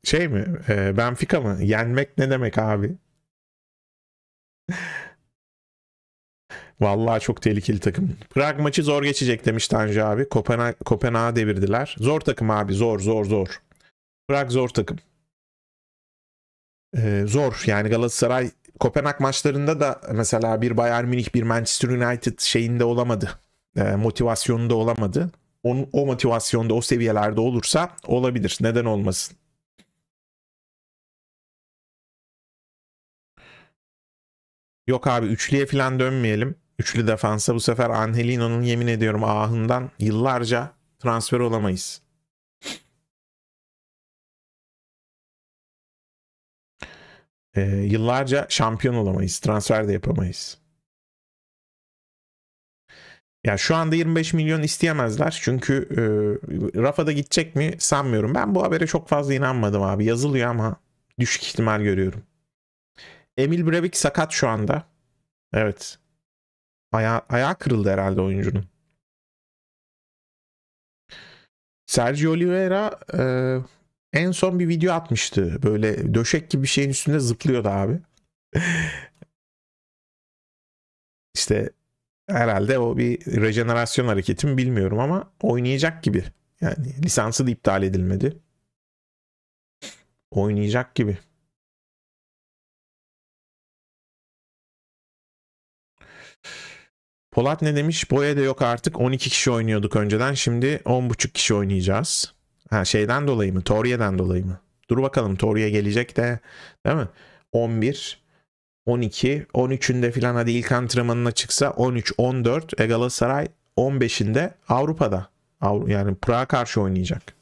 şey mi? E, Benfica mı? Yenmek ne demek abi? Vallahi çok tehlikeli takım. Prag maçı zor geçecek demiş Tanju abi. Kopenhag Kopenhag'a devirdiler. Zor takım abi zor zor zor. Prag zor takım e, zor. Yani Galatasaray Kopenhag maçlarında da mesela bir Bayern Münih bir Manchester United şeyinde olamadı. E, motivasyonunda olamadı. Onun, o motivasyonda o seviyelerde olursa olabilir. Neden olmasın? Yok abi üçlüye falan dönmeyelim. Üçlü defansa bu sefer Angelino'nun yemin ediyorum ahından yıllarca transfer olamayız. e, yıllarca şampiyon olamayız. Transfer de yapamayız. Ya şu anda 25 milyon isteyemezler. Çünkü e, Rafa gidecek mi sanmıyorum. Ben bu habere çok fazla inanmadım abi. Yazılıyor ama düşük ihtimal görüyorum. Emil Brevik sakat şu anda. Evet. Aya ayağı kırıldı herhalde oyuncunun. Sergio Oliveira e, en son bir video atmıştı. Böyle döşek gibi bir şeyin üstünde zıplıyordu abi. İşte herhalde o bir rejenerasyon hareketi mi bilmiyorum ama oynayacak gibi. Yani lisansı da iptal edilmedi. Oynayacak gibi. Polat ne demiş? Boya da yok artık. 12 kişi oynuyorduk önceden. Şimdi 10,5 kişi oynayacağız. Ha şeyden dolayı mı? Toriye'den dolayı mı? Dur bakalım Toriye gelecek de değil mi? 11 12 13'ünde filan hadi ilk antrenmanına çıksa 13 14 e Galatasaray 15'inde Avrupa'da. Yani Prag'a karşı oynayacak.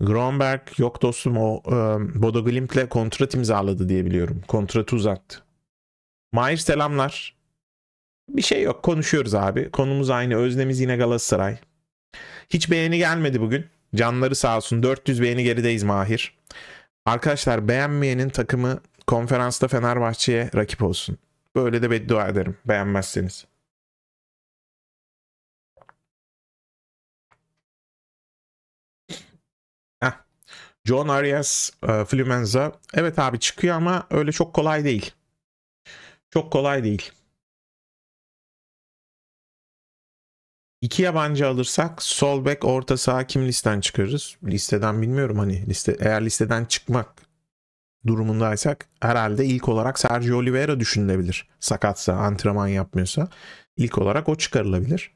Gromberg yok dostum o e, Bodo Glimt'le kontrat imzaladı diye biliyorum. Kontratı uzattı. Mahir selamlar. Bir şey yok konuşuyoruz abi. Konumuz aynı. Öznemiz yine Galatasaray. Hiç beğeni gelmedi bugün. Canları sağ olsun. 400 beğeni gerideyiz Mahir. Arkadaşlar beğenmeyenin takımı konferansta Fenerbahçe'ye rakip olsun. Böyle de beddua ederim beğenmezseniz. Heh. John Arias, e, Flumenza. Evet abi çıkıyor ama öyle çok kolay değil. Çok kolay değil. İki yabancı alırsak sol bek orta sağ kim listeden çıkarırız? Listeden bilmiyorum hani liste eğer listeden çıkmak durumundaysak herhalde ilk olarak Sergio Oliveira düşünülebilir. Sakatsa, antrenman yapmıyorsa ilk olarak o çıkarılabilir.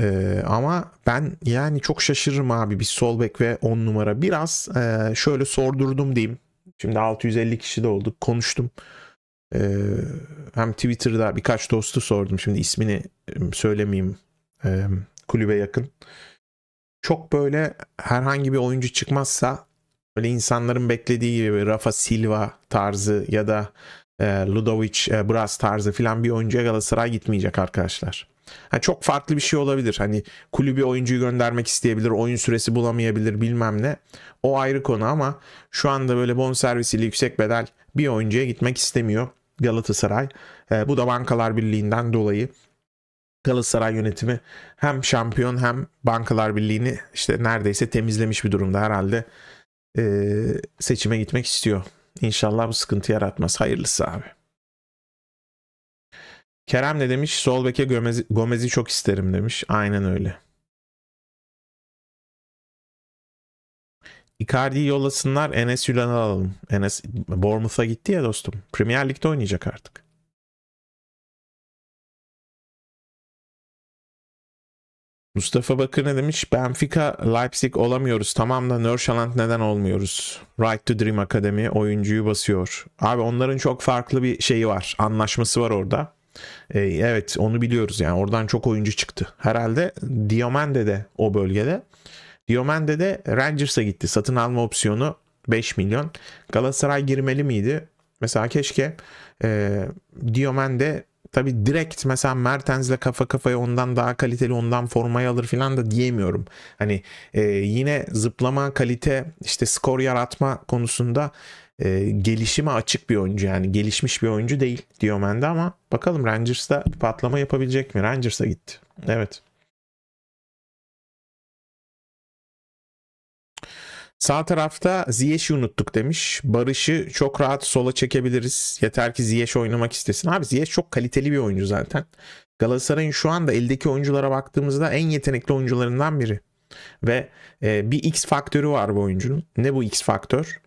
Ee, ama ben yani çok şaşırırım abi bir sol bek ve 10 numara. Biraz e, şöyle sordurdum diyeyim. Şimdi 650 kişi de olduk. Konuştum. Ee, hem Twitter'da birkaç dostu sordum. Şimdi ismini ıı, söylemeyeyim e, kulübe yakın. Çok böyle herhangi bir oyuncu çıkmazsa böyle insanların beklediği gibi Rafa Silva tarzı ya da e, Ludovic e, Braz tarzı filan bir oyuncuya Galatasaray gitmeyecek arkadaşlar. Yani çok farklı bir şey olabilir. Hani kulübü oyuncuyu göndermek isteyebilir, oyun süresi bulamayabilir bilmem ne. O ayrı konu ama şu anda böyle bonservisiyle yüksek bedel bir oyuncuya gitmek istemiyor Galatasaray. E, bu da Bankalar Birliği'nden dolayı Galatasaray yönetimi hem şampiyon hem Bankalar Birliği'ni işte neredeyse temizlemiş bir durumda herhalde e, seçime gitmek istiyor. İnşallah bu sıkıntı yaratmaz. Hayırlısı abi. Kerem ne demiş? Solbeke Gomez'i, Gomez'i çok isterim demiş. Aynen öyle. Icardi'yi yollasınlar. Enes Yılan'ı alalım. Enes Bournemouth'a gitti ya dostum. Premier Lig'de oynayacak artık. Mustafa Bakır ne demiş? Benfica, Leipzig olamıyoruz. Tamam da Nörşaland neden olmuyoruz? Right to Dream Akademi oyuncuyu basıyor. Abi onların çok farklı bir şeyi var. Anlaşması var orada. Ee, evet onu biliyoruz yani. Oradan çok oyuncu çıktı. Herhalde Diomende de o bölgede. Diomende de Rangers'a gitti. Satın alma opsiyonu 5 milyon. Galatasaray girmeli miydi? Mesela keşke e, Diomande tabi direkt mesela Mertens'le kafa kafaya ondan daha kaliteli ondan formayı alır filan da diyemiyorum. Hani e, yine zıplama kalite işte skor yaratma konusunda e, gelişime açık bir oyuncu yani gelişmiş bir oyuncu değil diyor Mende ama bakalım Rangers'da patlama yapabilecek mi? Rangers'a gitti. Evet. Sağ tarafta Ziyech'i unuttuk demiş. Barış'ı çok rahat sola çekebiliriz. Yeter ki Ziyech oynamak istesin. Abi Ziyech çok kaliteli bir oyuncu zaten. Galatasaray'ın şu anda eldeki oyunculara baktığımızda en yetenekli oyuncularından biri. Ve e, bir X faktörü var bu oyuncunun. Ne bu X faktör?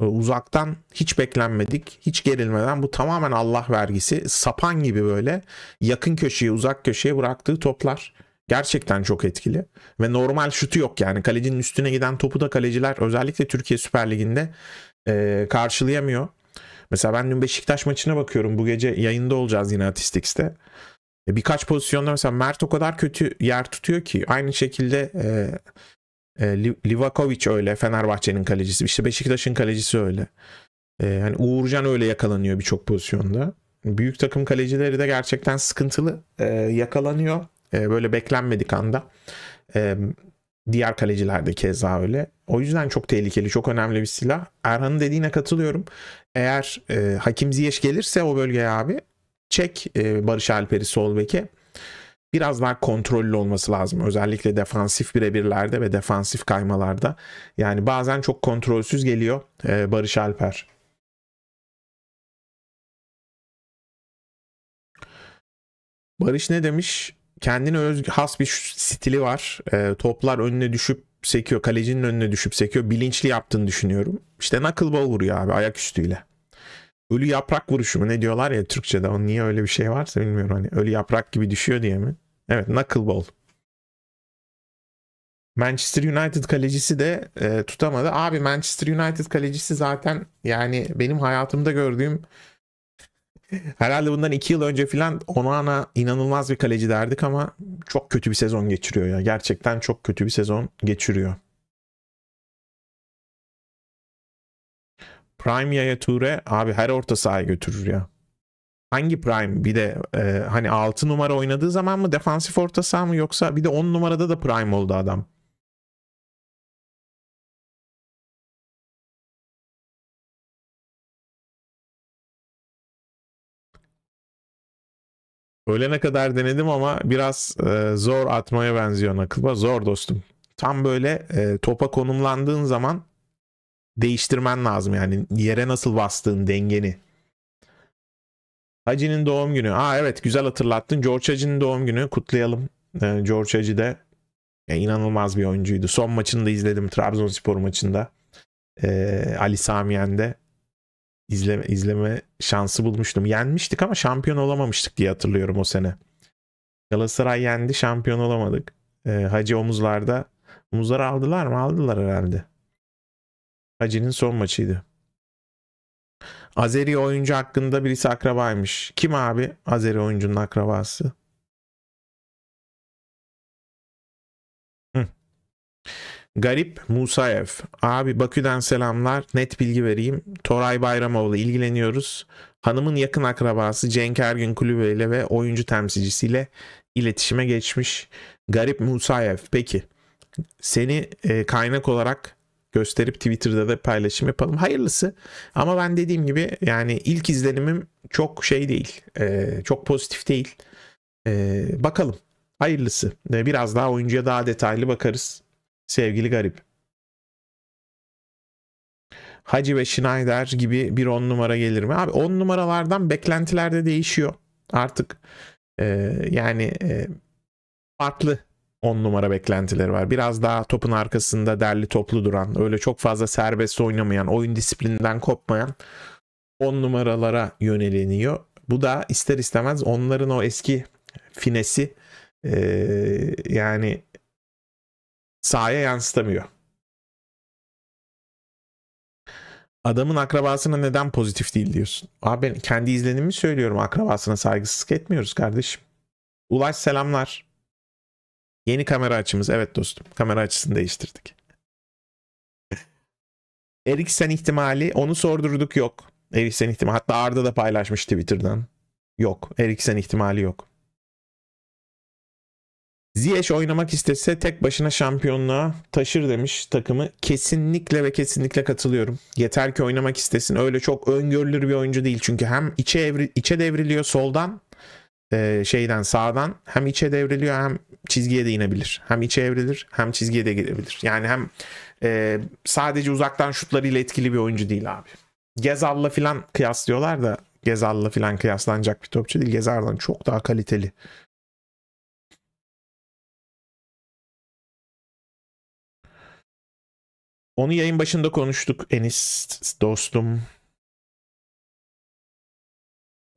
E, uzaktan hiç beklenmedik, hiç gerilmeden bu tamamen Allah vergisi. Sapan gibi böyle yakın köşeye, uzak köşeye bıraktığı toplar. Gerçekten çok etkili ve normal şutu yok yani kalecinin üstüne giden topu da kaleciler özellikle Türkiye Süper Ligi'nde e, karşılayamıyor. Mesela ben dün Beşiktaş maçına bakıyorum bu gece yayında olacağız yine Atistix'te. E, birkaç pozisyonda mesela Mert o kadar kötü yer tutuyor ki aynı şekilde e, e, Livakovic öyle Fenerbahçe'nin kalecisi işte Beşiktaş'ın kalecisi öyle. E, yani Uğurcan öyle yakalanıyor birçok pozisyonda. Büyük takım kalecileri de gerçekten sıkıntılı e, yakalanıyor e, böyle beklenmedik anda. E, diğer kaleciler de keza öyle. O yüzden çok tehlikeli, çok önemli bir silah. Erhan'ın dediğine katılıyorum. Eğer e, Hakim Ziyech gelirse o bölgeye abi çek e, Barış Alper'i sol beke. Biraz daha kontrollü olması lazım. Özellikle defansif birebirlerde ve defansif kaymalarda. Yani bazen çok kontrolsüz geliyor e, Barış Alper. Barış ne demiş? kendine öz has bir stili var. E, toplar önüne düşüp sekiyor. Kalecinin önüne düşüp sekiyor. Bilinçli yaptığını düşünüyorum. İşte knuckleball vuruyor abi ayaküstüyle. Ölü yaprak vuruşu mu ne diyorlar ya Türkçe'de. O niye öyle bir şey varsa bilmiyorum. Hani ölü yaprak gibi düşüyor diye mi? Evet knuckleball. Manchester United kalecisi de e, tutamadı. Abi Manchester United kalecisi zaten yani benim hayatımda gördüğüm Herhalde bundan 2 yıl önce filan Onana inanılmaz bir kaleci derdik ama çok kötü bir sezon geçiriyor ya. Gerçekten çok kötü bir sezon geçiriyor. Prime Yaya Ture abi her orta sahaya götürür ya. Hangi Prime? Bir de e, hani 6 numara oynadığı zaman mı defansif orta saha mı yoksa bir de 10 numarada da Prime oldu adam. Ölene kadar denedim ama biraz e, zor atmaya benziyor nakılba. Zor dostum. Tam böyle e, topa konumlandığın zaman değiştirmen lazım yani yere nasıl bastığın dengeni. Hacı'nin doğum günü. Aa evet güzel hatırlattın. George Hacı'nın doğum günü. Kutlayalım. Ee, George Hacı de ya, inanılmaz bir oyuncuydu. Son maçını da izledim Trabzonspor maçında. Ee, Ali Samiyen'de izleme, izleme şansı bulmuştum. Yenmiştik ama şampiyon olamamıştık diye hatırlıyorum o sene. Galatasaray yendi şampiyon olamadık. E, Hacı omuzlarda. Omuzları aldılar mı? Aldılar herhalde. Hacı'nin son maçıydı. Azeri oyuncu hakkında birisi akrabaymış. Kim abi Azeri oyuncunun akrabası? Hı. Garip Musayev. Abi Bakü'den selamlar. Net bilgi vereyim. Toray Bayramoğlu ilgileniyoruz. Hanımın yakın akrabası Cenk Ergün kulübüyle ve oyuncu temsilcisiyle iletişime geçmiş. Garip Musayev. Peki seni e, kaynak olarak gösterip Twitter'da da paylaşım yapalım. Hayırlısı. Ama ben dediğim gibi yani ilk izlenimim çok şey değil. E, çok pozitif değil. E, bakalım. Hayırlısı. E, biraz daha oyuncuya daha detaylı bakarız. Sevgili garip. Hacı ve Schneider gibi bir on numara gelir mi? Abi on numaralardan beklentiler de değişiyor. Artık e, yani e, farklı on numara beklentileri var. Biraz daha topun arkasında derli toplu duran, öyle çok fazla serbest oynamayan, oyun disiplininden kopmayan on numaralara yöneleniyor. Bu da ister istemez onların o eski finesi e, yani sahaya yansıtamıyor. Adamın akrabasına neden pozitif değil diyorsun? Abi ben kendi izlenimimi söylüyorum. Akrabasına saygısızlık etmiyoruz kardeşim. Ulaş selamlar. Yeni kamera açımız. Evet dostum. Kamera açısını değiştirdik. Eriksen ihtimali onu sordurduk yok. Eriksen ihtimali. Hatta Arda da paylaşmış Twitter'dan. Yok. Eriksen ihtimali yok. Ziyech oynamak istese tek başına şampiyonluğa taşır demiş takımı. Kesinlikle ve kesinlikle katılıyorum. Yeter ki oynamak istesin. Öyle çok öngörülür bir oyuncu değil. Çünkü hem içe, evri, içe devriliyor soldan e, şeyden sağdan hem içe devriliyor hem çizgiye de inebilir. Hem içe evrilir hem çizgiye de girebilir. Yani hem e, sadece uzaktan şutlarıyla etkili bir oyuncu değil abi. Gezal'la filan kıyaslıyorlar da Gezal'la filan kıyaslanacak bir topçu değil. Gezal'dan çok daha kaliteli Onu yayın başında konuştuk Enis dostum.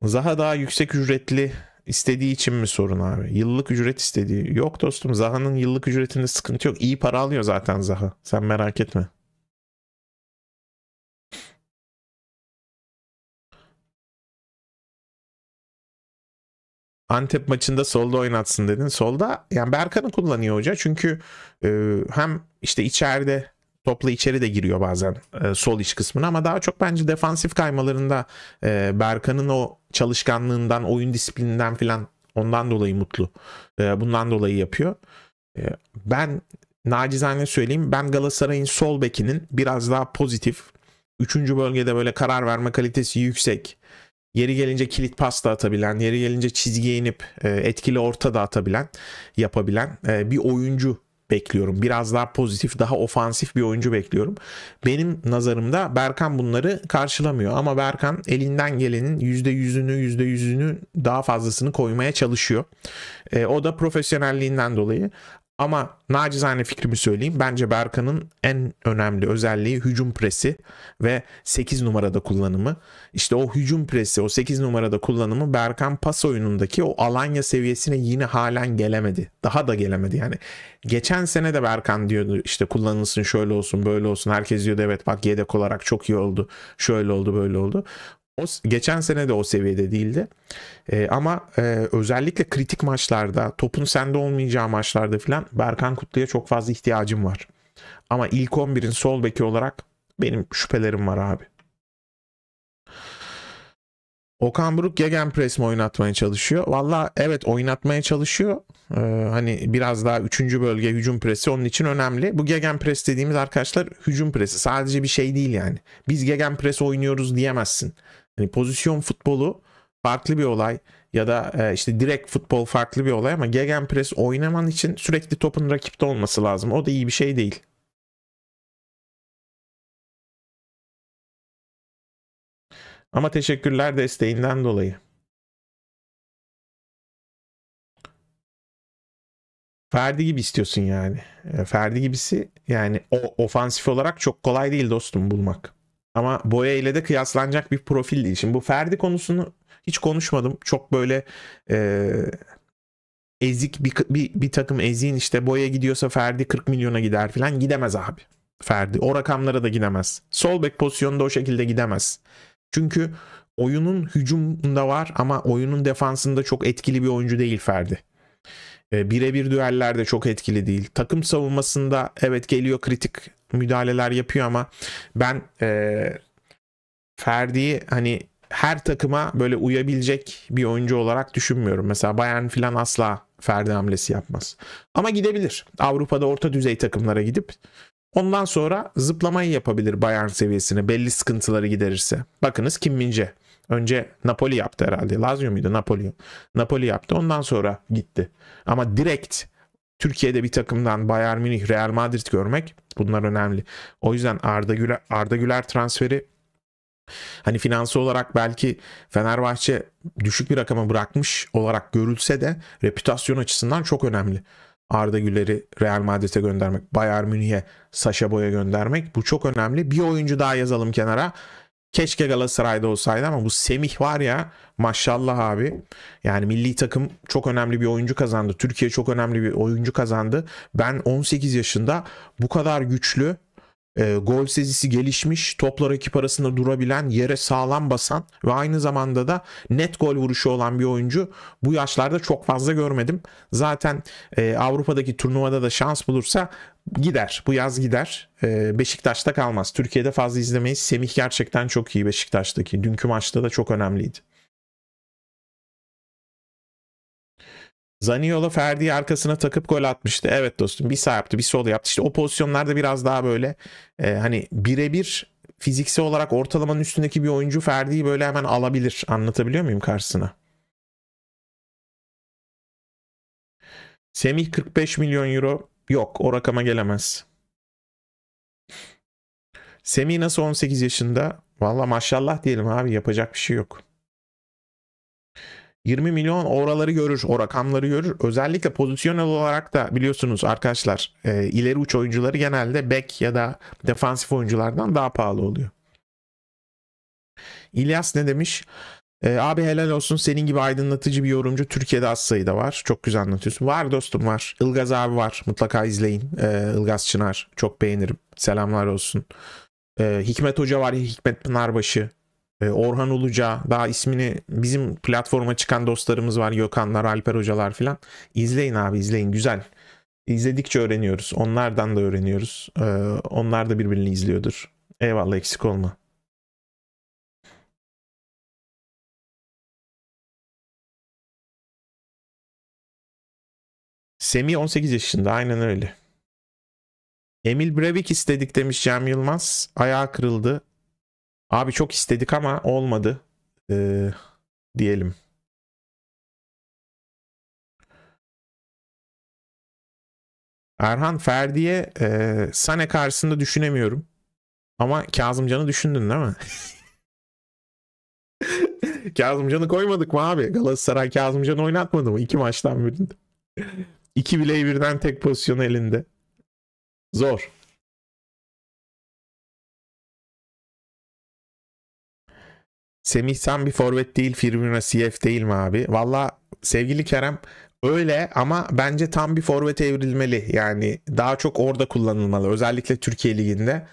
Zaha daha yüksek ücretli istediği için mi sorun abi? Yıllık ücret istediği. Yok dostum Zaha'nın yıllık ücretinde sıkıntı yok. İyi para alıyor zaten Zaha. Sen merak etme. Antep maçında solda oynatsın dedin. Solda yani Berkan'ı kullanıyor hoca. Çünkü e, hem işte içeride topla içeri de giriyor bazen e, sol iç kısmına ama daha çok bence defansif kaymalarında e, Berkan'ın o çalışkanlığından, oyun disiplininden filan ondan dolayı mutlu. E, bundan dolayı yapıyor. E, ben nacizane söyleyeyim ben Galatasaray'ın sol bekinin biraz daha pozitif, 3. bölgede böyle karar verme kalitesi yüksek, yeri gelince kilit pas da atabilen, yeri gelince çizgiye inip e, etkili orta da atabilen, yapabilen e, bir oyuncu bekliyorum. Biraz daha pozitif, daha ofansif bir oyuncu bekliyorum. Benim nazarımda Berkan bunları karşılamıyor ama Berkan elinden gelenin %100'ünü %100'ünü daha fazlasını koymaya çalışıyor. E, o da profesyonelliğinden dolayı. Ama nacizane fikrimi söyleyeyim. Bence Berkan'ın en önemli özelliği hücum presi ve 8 numarada kullanımı. İşte o hücum presi, o 8 numarada kullanımı Berkan pas oyunundaki o Alanya seviyesine yine halen gelemedi. Daha da gelemedi yani. Geçen sene de Berkan diyordu işte kullanılsın şöyle olsun böyle olsun. Herkes diyordu evet bak yedek olarak çok iyi oldu. Şöyle oldu böyle oldu. O geçen sene de o seviyede değildi. E, ama e, özellikle kritik maçlarda, topun sende olmayacağı maçlarda filan Berkan Kutlu'ya çok fazla ihtiyacım var. Ama ilk 11'in sol beki olarak benim şüphelerim var abi. Okan Buruk gegenpress mi oynatmaya çalışıyor? Valla evet oynatmaya çalışıyor. Ee, hani biraz daha 3. bölge hücum presi onun için önemli. Bu gegen gegenpress dediğimiz arkadaşlar hücum presi. Sadece bir şey değil yani. Biz gegen gegenpress oynuyoruz diyemezsin. Hani pozisyon futbolu farklı bir olay ya da e, işte direkt futbol farklı bir olay ama gegenpress oynaman için sürekli topun rakipte olması lazım. O da iyi bir şey değil. Ama teşekkürler desteğinden dolayı. Ferdi gibi istiyorsun yani. E, Ferdi gibisi yani o ofansif olarak çok kolay değil dostum bulmak. Ama boya ile de kıyaslanacak bir profil değil. Şimdi bu Ferdi konusunu hiç konuşmadım. Çok böyle e, ezik bir, bir, bir takım eziğin işte boya gidiyorsa Ferdi 40 milyona gider falan gidemez abi. Ferdi o rakamlara da gidemez. Sol bek pozisyonunda o şekilde gidemez. Çünkü oyunun hücumunda var ama oyunun defansında çok etkili bir oyuncu değil Ferdi. E, birebir düellerde çok etkili değil. Takım savunmasında evet geliyor kritik müdahaleler yapıyor ama ben e, Ferdi'yi hani her takıma böyle uyabilecek bir oyuncu olarak düşünmüyorum. Mesela Bayern filan asla Ferdi hamlesi yapmaz. Ama gidebilir. Avrupa'da orta düzey takımlara gidip ondan sonra zıplamayı yapabilir Bayern seviyesine belli sıkıntıları giderirse. Bakınız Kim Mince. Önce Napoli yaptı herhalde. Lazio muydu? Napoli. Napoli yaptı. Ondan sonra gitti. Ama direkt Türkiye'de bir takımdan Bayern Münih, Real Madrid görmek Bunlar önemli. O yüzden Arda Güler, Arda Güler transferi hani finansı olarak belki Fenerbahçe düşük bir rakama bırakmış olarak görülse de reputasyon açısından çok önemli. Arda Güler'i Real Madrid'e göndermek, Bayern Münih'e Sasha Boy'a göndermek bu çok önemli. Bir oyuncu daha yazalım kenara. Keşke Galatasaray'da olsaydı ama bu Semih var ya maşallah abi. Yani milli takım çok önemli bir oyuncu kazandı. Türkiye çok önemli bir oyuncu kazandı. Ben 18 yaşında bu kadar güçlü, e, gol sezisi gelişmiş, topla rakip arasında durabilen, yere sağlam basan ve aynı zamanda da net gol vuruşu olan bir oyuncu bu yaşlarda çok fazla görmedim. Zaten e, Avrupa'daki turnuvada da şans bulursa gider. Bu yaz gider. E, Beşiktaş'ta kalmaz. Türkiye'de fazla izlemeyiz. Semih gerçekten çok iyi Beşiktaş'taki. Dünkü maçta da çok önemliydi. Zaniolo Ferdi arkasına takıp gol atmıştı. Evet dostum bir sağ yaptı bir sol yaptı. İşte o pozisyonlarda biraz daha böyle e, hani birebir fiziksel olarak ortalamanın üstündeki bir oyuncu Ferdi'yi böyle hemen alabilir. Anlatabiliyor muyum karşısına? Semih 45 milyon euro Yok o rakama gelemez. Semih nasıl 18 yaşında? Valla maşallah diyelim abi yapacak bir şey yok. 20 milyon oraları görür, o rakamları görür. Özellikle pozisyonel olarak da biliyorsunuz arkadaşlar e, ileri uç oyuncuları genelde bek ya da defansif oyunculardan daha pahalı oluyor. İlyas ne demiş? E, abi helal olsun senin gibi aydınlatıcı bir yorumcu Türkiye'de az sayıda var. Çok güzel anlatıyorsun. Var dostum var. Ilgaz abi var. Mutlaka izleyin. E, Ilgaz Çınar. Çok beğenirim. Selamlar olsun. E, Hikmet Hoca var. Hikmet Pınarbaşı. E, Orhan Uluca. Daha ismini bizim platforma çıkan dostlarımız var. Gökhanlar, Alper Hocalar filan. İzleyin abi izleyin. Güzel. İzledikçe öğreniyoruz. Onlardan da öğreniyoruz. E, onlar da birbirini izliyordur. Eyvallah eksik olma. Semih 18 yaşında aynen öyle. Emil Brevik istedik demiş Cem Yılmaz. Ayağı kırıldı. Abi çok istedik ama olmadı. Ee, diyelim. Erhan Ferdi'ye e, Sane karşısında düşünemiyorum. Ama Kazımcan'ı düşündün değil mi? Kazımcan'ı koymadık mı abi? Galatasaray Kazımcan'ı oynatmadı mı? İki maçtan birinde. İki bileği birden tek pozisyon elinde. Zor. Semih sen bir forvet değil Firmino CF değil mi abi? Valla sevgili Kerem öyle ama bence tam bir Forvet evrilmeli. Yani daha çok orada kullanılmalı. Özellikle Türkiye Ligi'nde.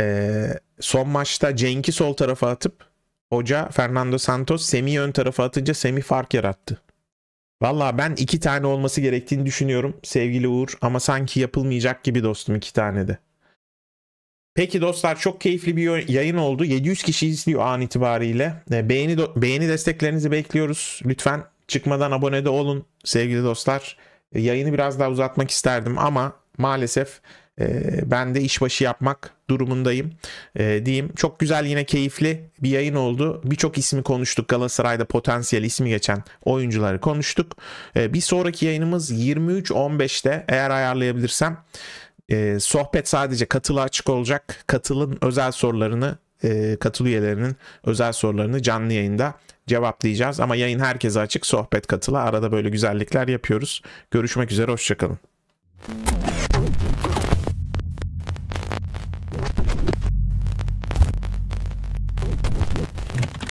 Ee, son maçta Cenk'i sol tarafa atıp hoca Fernando Santos Semih'i ön tarafa atınca Semih fark yarattı. Valla ben iki tane olması gerektiğini düşünüyorum sevgili Uğur ama sanki yapılmayacak gibi dostum iki tane de. Peki dostlar çok keyifli bir yayın oldu. 700 kişi izliyor an itibariyle. E, beğeni, beğeni desteklerinizi bekliyoruz. Lütfen çıkmadan abone de olun sevgili dostlar. E, yayını biraz daha uzatmak isterdim ama maalesef ee, ben de işbaşı yapmak durumundayım ee, diyeyim. Çok güzel yine keyifli bir yayın oldu. Birçok ismi konuştuk. Galatasaray'da potansiyel ismi geçen oyuncuları konuştuk. Ee, bir sonraki yayınımız 23.15'te eğer ayarlayabilirsem sohbet sadece katılı açık olacak. Katılın özel sorularını katılı üyelerinin özel sorularını canlı yayında cevaplayacağız. Ama yayın herkese açık. Sohbet katılı. Arada böyle güzellikler yapıyoruz. Görüşmek üzere. Hoşçakalın.